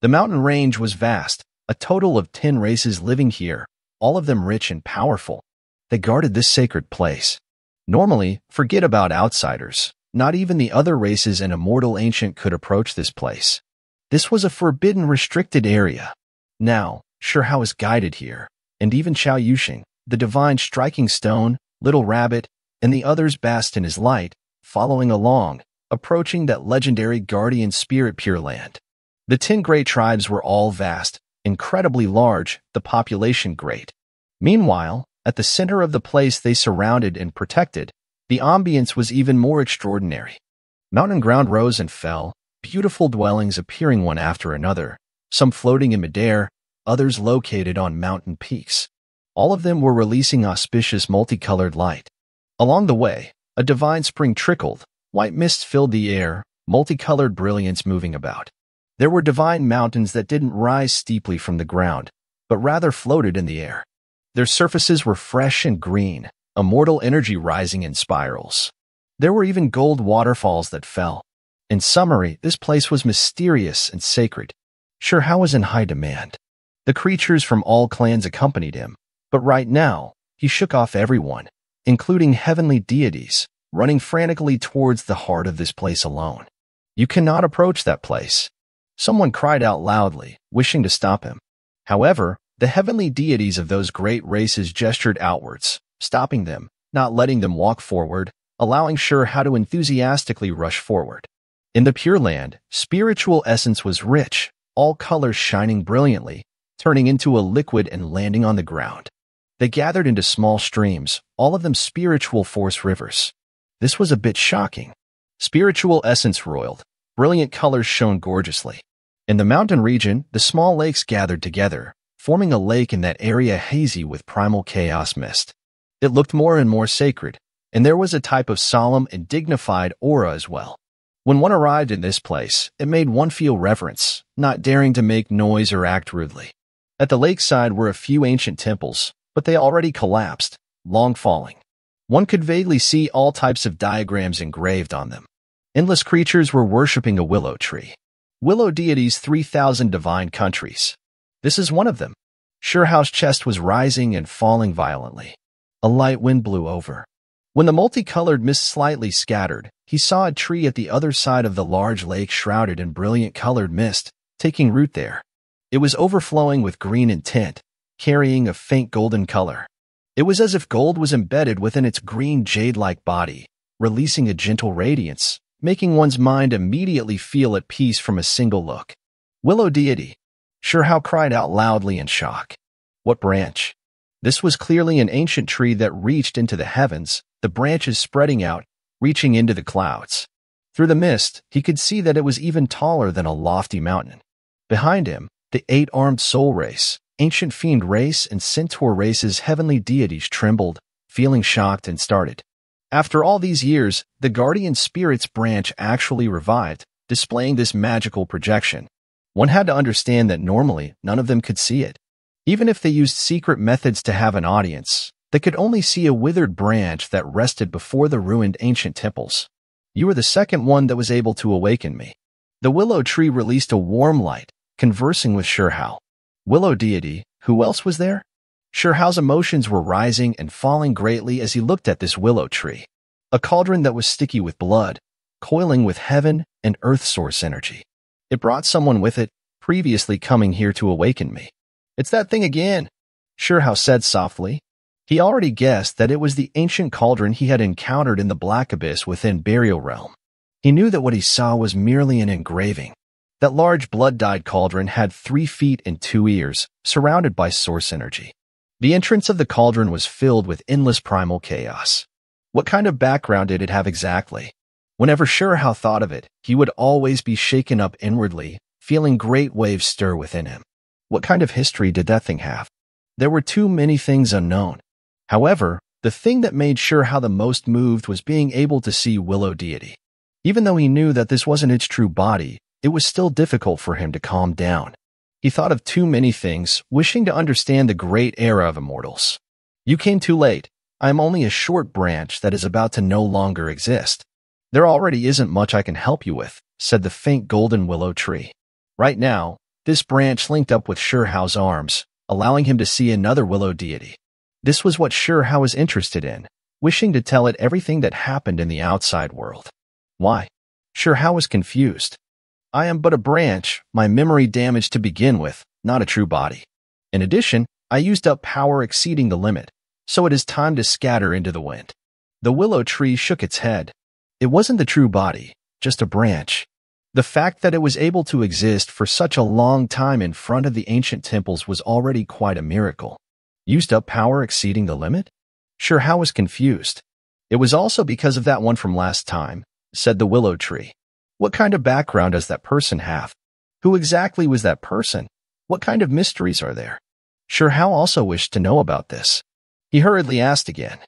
Speaker 1: The mountain range was vast, a total of 10 races living here, all of them rich and powerful. They guarded this sacred place. Normally, forget about outsiders. Not even the other races and immortal ancient could approach this place. This was a forbidden restricted area. Now, Shurhao is guided here, and even Chao Yuxing, the divine striking stone, Little Rabbit, and the others basked in his light, following along, approaching that legendary guardian spirit Pure Land. The ten great tribes were all vast, incredibly large, the population great. Meanwhile, at the center of the place they surrounded and protected, the ambience was even more extraordinary. Mountain ground rose and fell, beautiful dwellings appearing one after another, some floating in midair, others located on mountain peaks. All of them were releasing auspicious multicolored light. Along the way, a divine spring trickled, white mist filled the air, multicolored brilliance moving about. There were divine mountains that didn't rise steeply from the ground, but rather floated in the air. Their surfaces were fresh and green, immortal energy rising in spirals. There were even gold waterfalls that fell. In summary, this place was mysterious and sacred. how was in high demand. The creatures from all clans accompanied him, but right now, he shook off everyone, including heavenly deities, running frantically towards the heart of this place alone. You cannot approach that place. Someone cried out loudly, wishing to stop him. However, the heavenly deities of those great races gestured outwards, stopping them, not letting them walk forward, allowing Sure how to enthusiastically rush forward. In the Pure Land, spiritual essence was rich, all colors shining brilliantly, turning into a liquid and landing on the ground. They gathered into small streams, all of them spiritual force rivers. This was a bit shocking. Spiritual essence roiled, brilliant colors shone gorgeously. In the mountain region, the small lakes gathered together, forming a lake in that area hazy with primal chaos mist. It looked more and more sacred, and there was a type of solemn and dignified aura as well. When one arrived in this place, it made one feel reverence, not daring to make noise or act rudely. At the lakeside were a few ancient temples, but they already collapsed, long falling. One could vaguely see all types of diagrams engraved on them. Endless creatures were worshipping a willow tree. Willow deities 3,000 divine countries. This is one of them. Surehouse chest was rising and falling violently. A light wind blew over. When the multicolored mist slightly scattered, he saw a tree at the other side of the large lake shrouded in brilliant colored mist, taking root there. It was overflowing with green intent, tint, carrying a faint golden color. It was as if gold was embedded within its green jade-like body, releasing a gentle radiance making one's mind immediately feel at peace from a single look. Willow deity. Sure cried out loudly in shock. What branch? This was clearly an ancient tree that reached into the heavens, the branches spreading out, reaching into the clouds. Through the mist, he could see that it was even taller than a lofty mountain. Behind him, the eight-armed soul race, ancient fiend race and centaur race's heavenly deities trembled, feeling shocked and started. After all these years, the Guardian Spirits branch actually revived, displaying this magical projection. One had to understand that normally none of them could see it. Even if they used secret methods to have an audience, they could only see a withered branch that rested before the ruined ancient temples. You were the second one that was able to awaken me. The willow tree released a warm light, conversing with Shurhal, Willow deity, who else was there? Sherhow's emotions were rising and falling greatly as he looked at this willow tree, a cauldron that was sticky with blood, coiling with heaven and earth source energy. It brought someone with it, previously coming here to awaken me. It's that thing again, Sherhow said softly. He already guessed that it was the ancient cauldron he had encountered in the Black Abyss within Burial Realm. He knew that what he saw was merely an engraving. That large blood-dyed cauldron had three feet and two ears, surrounded by source energy. The entrance of the cauldron was filled with endless primal chaos. What kind of background did it have exactly? Whenever Shurahow thought of it, he would always be shaken up inwardly, feeling great waves stir within him. What kind of history did that thing have? There were too many things unknown. However, the thing that made Shurahow the most moved was being able to see Willow Deity. Even though he knew that this wasn't its true body, it was still difficult for him to calm down. He thought of too many things, wishing to understand the great era of immortals. You came too late. I am only a short branch that is about to no longer exist. There already isn't much I can help you with, said the faint golden willow tree. Right now, this branch linked up with Sherhow's arms, allowing him to see another willow deity. This was what Sherhow was interested in, wishing to tell it everything that happened in the outside world. Why? Sherhow was confused. I am but a branch, my memory damaged to begin with, not a true body. In addition, I used up power exceeding the limit, so it is time to scatter into the wind. The willow tree shook its head. It wasn't the true body, just a branch. The fact that it was able to exist for such a long time in front of the ancient temples was already quite a miracle. Used up power exceeding the limit? Sure, how was confused. It was also because of that one from last time, said the willow tree. What kind of background does that person have? Who exactly was that person? What kind of mysteries are there? Sure Hal also wished to know about this. He hurriedly asked again.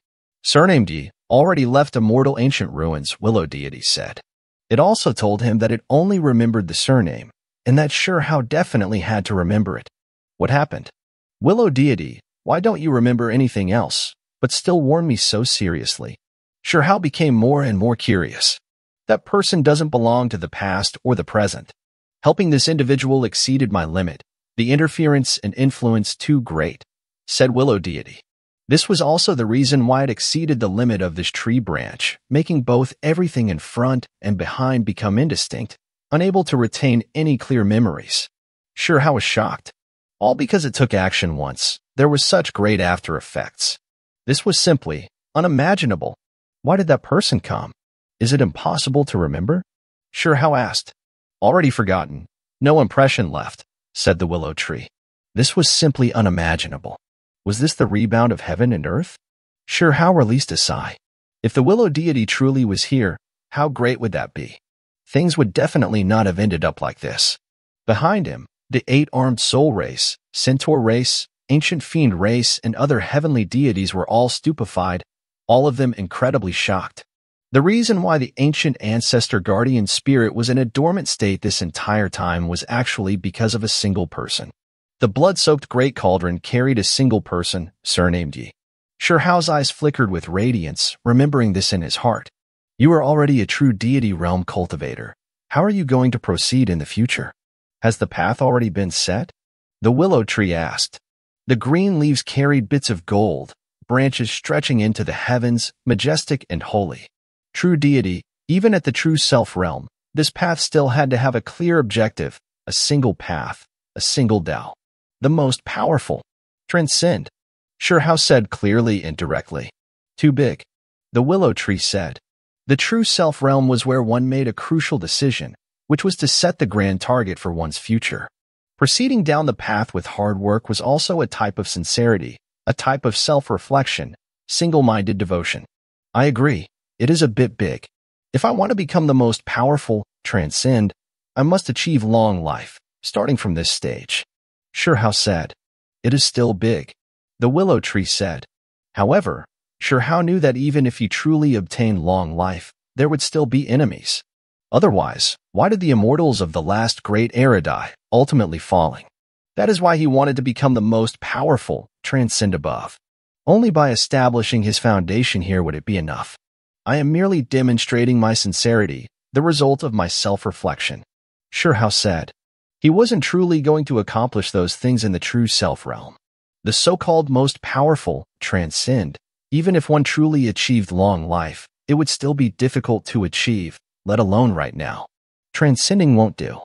Speaker 1: Surname D already left immortal ancient ruins, Willow Deity said. It also told him that it only remembered the surname, and that Sure how definitely had to remember it. What happened? Willow Deity, why don't you remember anything else, but still warn me so seriously? Sure how became more and more curious. That person doesn't belong to the past or the present. Helping this individual exceeded my limit. The interference and influence too great, said Willow Deity. This was also the reason why it exceeded the limit of this tree branch, making both everything in front and behind become indistinct, unable to retain any clear memories. Sure, I was shocked. All because it took action once. There was such great after effects. This was simply unimaginable. Why did that person come? Is it impossible to remember? Sure, how asked? Already forgotten. No impression left, said the willow tree. This was simply unimaginable. Was this the rebound of heaven and earth? Sure, how released a sigh. If the willow deity truly was here, how great would that be? Things would definitely not have ended up like this. Behind him, the eight-armed soul race, centaur race, ancient fiend race, and other heavenly deities were all stupefied, all of them incredibly shocked. The reason why the ancient ancestor guardian spirit was in a dormant state this entire time was actually because of a single person. The blood-soaked great cauldron carried a single person, surnamed Yi. Sherhao's eyes flickered with radiance, remembering this in his heart. You are already a true deity realm cultivator. How are you going to proceed in the future? Has the path already been set? The willow tree asked. The green leaves carried bits of gold, branches stretching into the heavens, majestic and holy true deity, even at the true self realm, this path still had to have a clear objective, a single path, a single Tao. The most powerful. Transcend. Surehouse said clearly and directly. Too big. The willow tree said. The true self realm was where one made a crucial decision, which was to set the grand target for one's future. Proceeding down the path with hard work was also a type of sincerity, a type of self-reflection, single-minded devotion. I agree. It is a bit big. If I want to become the most powerful, transcend, I must achieve long life, starting from this stage. Sure how said, it is still big. The willow tree said. However, sure how knew that even if he truly obtained long life, there would still be enemies. Otherwise, why did the immortals of the last great era die, ultimately falling? That is why he wanted to become the most powerful, transcend above. Only by establishing his foundation here would it be enough. I am merely demonstrating my sincerity, the result of my self-reflection. Sure, how sad. He wasn't truly going to accomplish those things in the true self realm. The so-called most powerful transcend. Even if one truly achieved long life, it would still be difficult to achieve, let alone right now. Transcending won't do.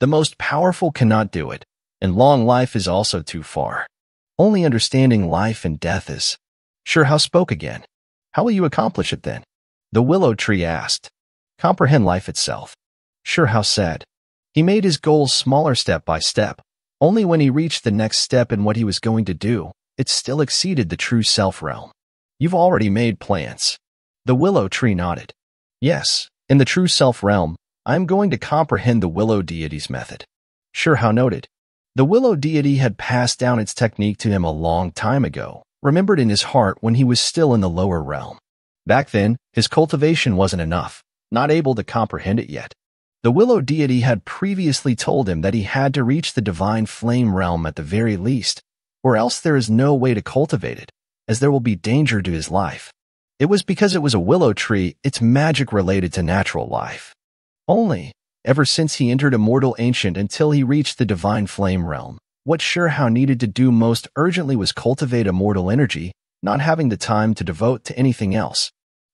Speaker 1: The most powerful cannot do it, and long life is also too far. Only understanding life and death is. Sure, how spoke again. How will you accomplish it then? The willow tree asked. Comprehend life itself. Sure how He made his goals smaller step by step. Only when he reached the next step in what he was going to do, it still exceeded the true self realm. You've already made plans. The willow tree nodded. Yes, in the true self realm, I'm going to comprehend the willow deity's method. Sure how noted. The willow deity had passed down its technique to him a long time ago, remembered in his heart when he was still in the lower realm. Back then, his cultivation wasn't enough, not able to comprehend it yet. The willow deity had previously told him that he had to reach the divine flame realm at the very least, or else there is no way to cultivate it, as there will be danger to his life. It was because it was a willow tree, its magic related to natural life. Only, ever since he entered Immortal Ancient until he reached the Divine Flame Realm, what how needed to do most urgently was cultivate immortal energy, not having the time to devote to anything else.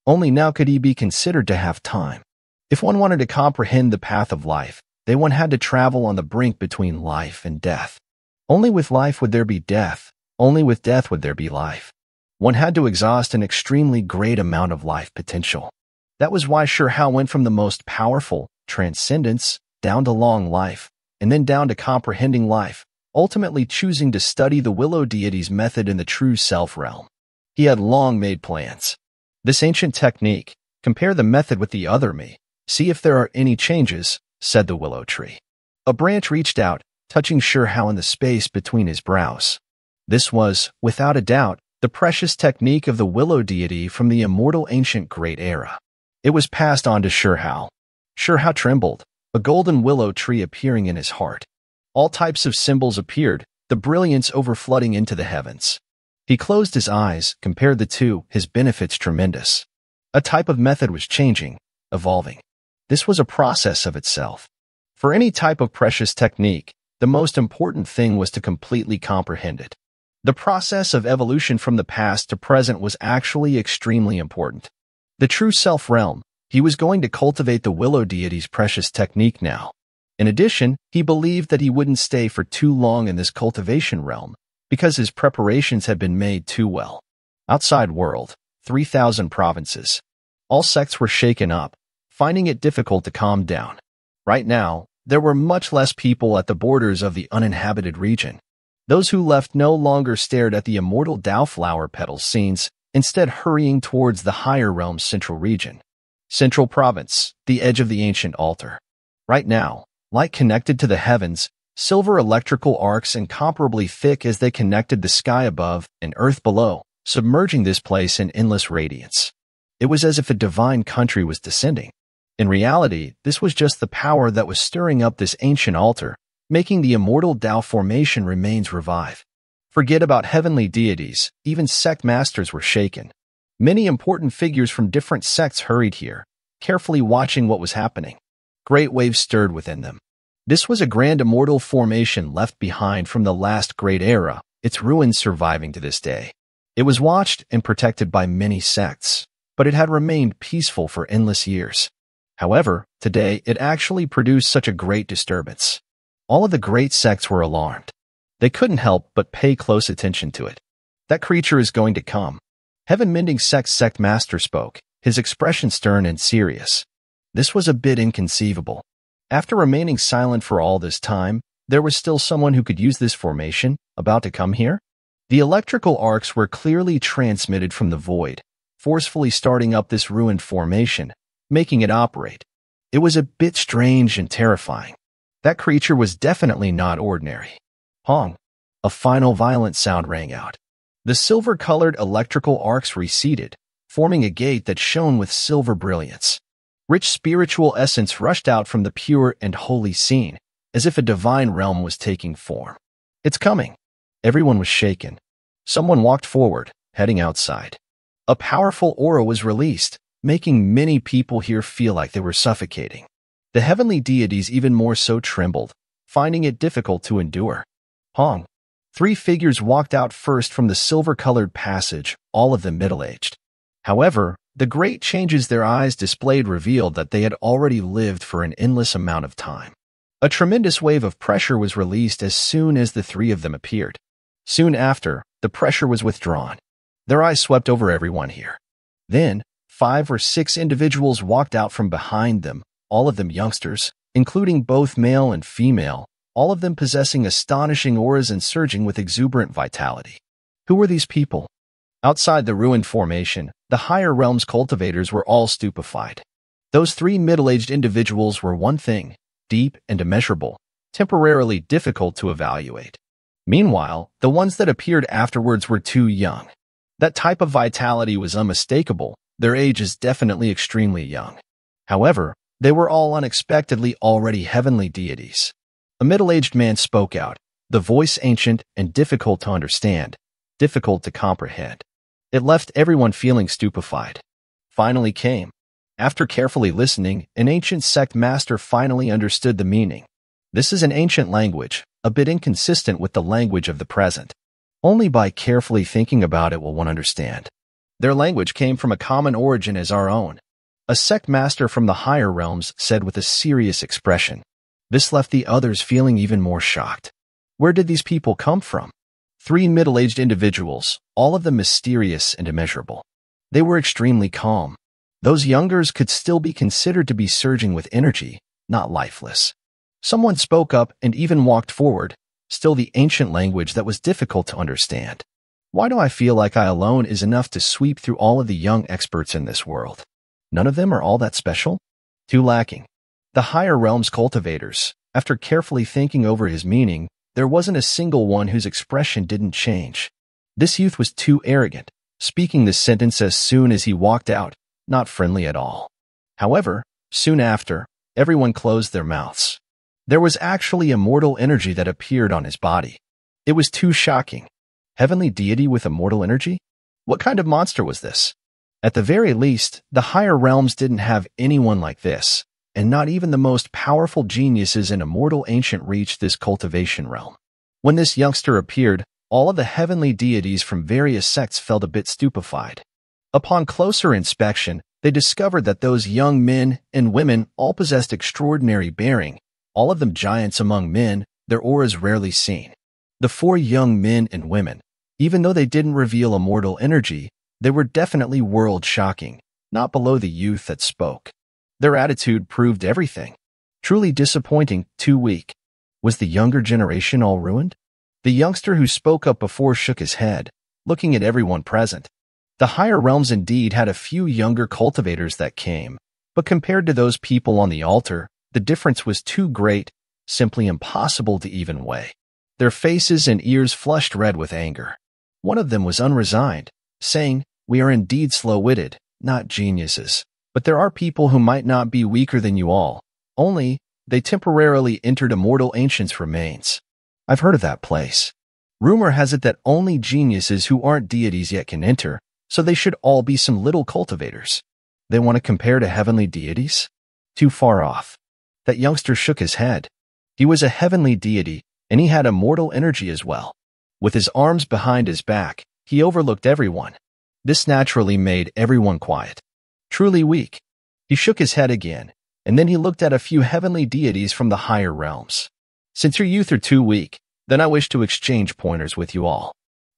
Speaker 1: Only now could he be considered to have time. If one wanted to comprehend the path of life, they one had to travel on the brink between life and death. Only with life would there be death. Only with death would there be life. One had to exhaust an extremely great amount of life potential. That was why Sherhao went from the most powerful, transcendence, down to long life, and then down to comprehending life, ultimately choosing to study the willow deity's method in the true self realm. He had long made plans. This ancient technique, compare the method with the other me, see if there are any changes, said the willow tree. A branch reached out, touching Sure How in the space between his brows. This was, without a doubt, the precious technique of the willow deity from the immortal ancient great era. It was passed on to Sure How. trembled, a golden willow tree appearing in his heart. All types of symbols appeared, the brilliance overflooding into the heavens. He closed his eyes, compared the two, his benefits tremendous. A type of method was changing, evolving. This was a process of itself. For any type of precious technique, the most important thing was to completely comprehend it. The process of evolution from the past to present was actually extremely important. The true self realm, he was going to cultivate the willow deity's precious technique now. In addition, he believed that he wouldn't stay for too long in this cultivation realm, because his preparations had been made too well. Outside world, 3,000 provinces. All sects were shaken up, finding it difficult to calm down. Right now, there were much less people at the borders of the uninhabited region. Those who left no longer stared at the immortal Tao flower petal scenes, instead hurrying towards the higher realm's central region. Central province, the edge of the ancient altar. Right now, light connected to the heavens, silver electrical arcs incomparably thick as they connected the sky above and earth below, submerging this place in endless radiance. It was as if a divine country was descending. In reality, this was just the power that was stirring up this ancient altar, making the immortal Tao formation remains revive. Forget about heavenly deities, even sect masters were shaken. Many important figures from different sects hurried here, carefully watching what was happening. Great waves stirred within them, this was a grand immortal formation left behind from the last great era, its ruins surviving to this day. It was watched and protected by many sects, but it had remained peaceful for endless years. However, today it actually produced such a great disturbance. All of the great sects were alarmed. They couldn't help but pay close attention to it. That creature is going to come. Heaven Mending Sect Sect Master spoke, his expression stern and serious. This was a bit inconceivable, after remaining silent for all this time, there was still someone who could use this formation, about to come here? The electrical arcs were clearly transmitted from the void, forcefully starting up this ruined formation, making it operate. It was a bit strange and terrifying. That creature was definitely not ordinary. Hong. A final violent sound rang out. The silver-colored electrical arcs receded, forming a gate that shone with silver brilliance. Rich spiritual essence rushed out from the pure and holy scene, as if a divine realm was taking form. It's coming. Everyone was shaken. Someone walked forward, heading outside. A powerful aura was released, making many people here feel like they were suffocating. The heavenly deities even more so trembled, finding it difficult to endure. Hong. Three figures walked out first from the silver-colored passage, all of them middle-aged. However, the great changes their eyes displayed revealed that they had already lived for an endless amount of time. A tremendous wave of pressure was released as soon as the three of them appeared. Soon after, the pressure was withdrawn. Their eyes swept over everyone here. Then, five or six individuals walked out from behind them, all of them youngsters, including both male and female, all of them possessing astonishing auras and surging with exuberant vitality. Who were these people? Outside the ruined formation, the higher realm's cultivators were all stupefied. Those three middle-aged individuals were one thing, deep and immeasurable, temporarily difficult to evaluate. Meanwhile, the ones that appeared afterwards were too young. That type of vitality was unmistakable, their age is definitely extremely young. However, they were all unexpectedly already heavenly deities. A middle-aged man spoke out, the voice ancient and difficult to understand, difficult to comprehend. It left everyone feeling stupefied. Finally came. After carefully listening, an ancient sect master finally understood the meaning. This is an ancient language, a bit inconsistent with the language of the present. Only by carefully thinking about it will one understand. Their language came from a common origin as our own. A sect master from the higher realms said with a serious expression. This left the others feeling even more shocked. Where did these people come from? Three middle-aged individuals, all of them mysterious and immeasurable. They were extremely calm. Those youngers could still be considered to be surging with energy, not lifeless. Someone spoke up and even walked forward, still the ancient language that was difficult to understand. Why do I feel like I alone is enough to sweep through all of the young experts in this world? None of them are all that special? Too lacking. The higher realms cultivators, after carefully thinking over his meaning, there wasn't a single one whose expression didn't change. This youth was too arrogant, speaking this sentence as soon as he walked out, not friendly at all. However, soon after, everyone closed their mouths. There was actually immortal energy that appeared on his body. It was too shocking. Heavenly deity with immortal energy? What kind of monster was this? At the very least, the higher realms didn't have anyone like this and not even the most powerful geniuses in immortal ancient reached this cultivation realm. When this youngster appeared, all of the heavenly deities from various sects felt a bit stupefied. Upon closer inspection, they discovered that those young men and women all possessed extraordinary bearing, all of them giants among men, their auras rarely seen. The four young men and women, even though they didn't reveal immortal energy, they were definitely world-shocking, not below the youth that spoke. Their attitude proved everything. Truly disappointing, too weak. Was the younger generation all ruined? The youngster who spoke up before shook his head, looking at everyone present. The higher realms indeed had a few younger cultivators that came, but compared to those people on the altar, the difference was too great, simply impossible to even weigh. Their faces and ears flushed red with anger. One of them was unresigned, saying, We are indeed slow-witted, not geniuses. But there are people who might not be weaker than you all, only they temporarily entered immortal ancients' remains. I've heard of that place. Rumor has it that only geniuses who aren't deities yet can enter, so they should all be some little cultivators. They want to compare to heavenly deities? Too far off. That youngster shook his head. He was a heavenly deity, and he had immortal energy as well. With his arms behind his back, he overlooked everyone. This naturally made everyone quiet. Truly weak. He shook his head again, and then he looked at a few heavenly deities from the higher realms. Since your youth are too weak, then I wish to exchange pointers with you all.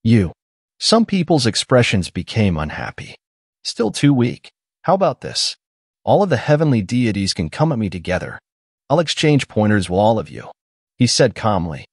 Speaker 1: You. Some people's expressions became unhappy. Still too weak. How about this? All of the heavenly deities can come at me together. I'll exchange pointers with all of you. He said calmly.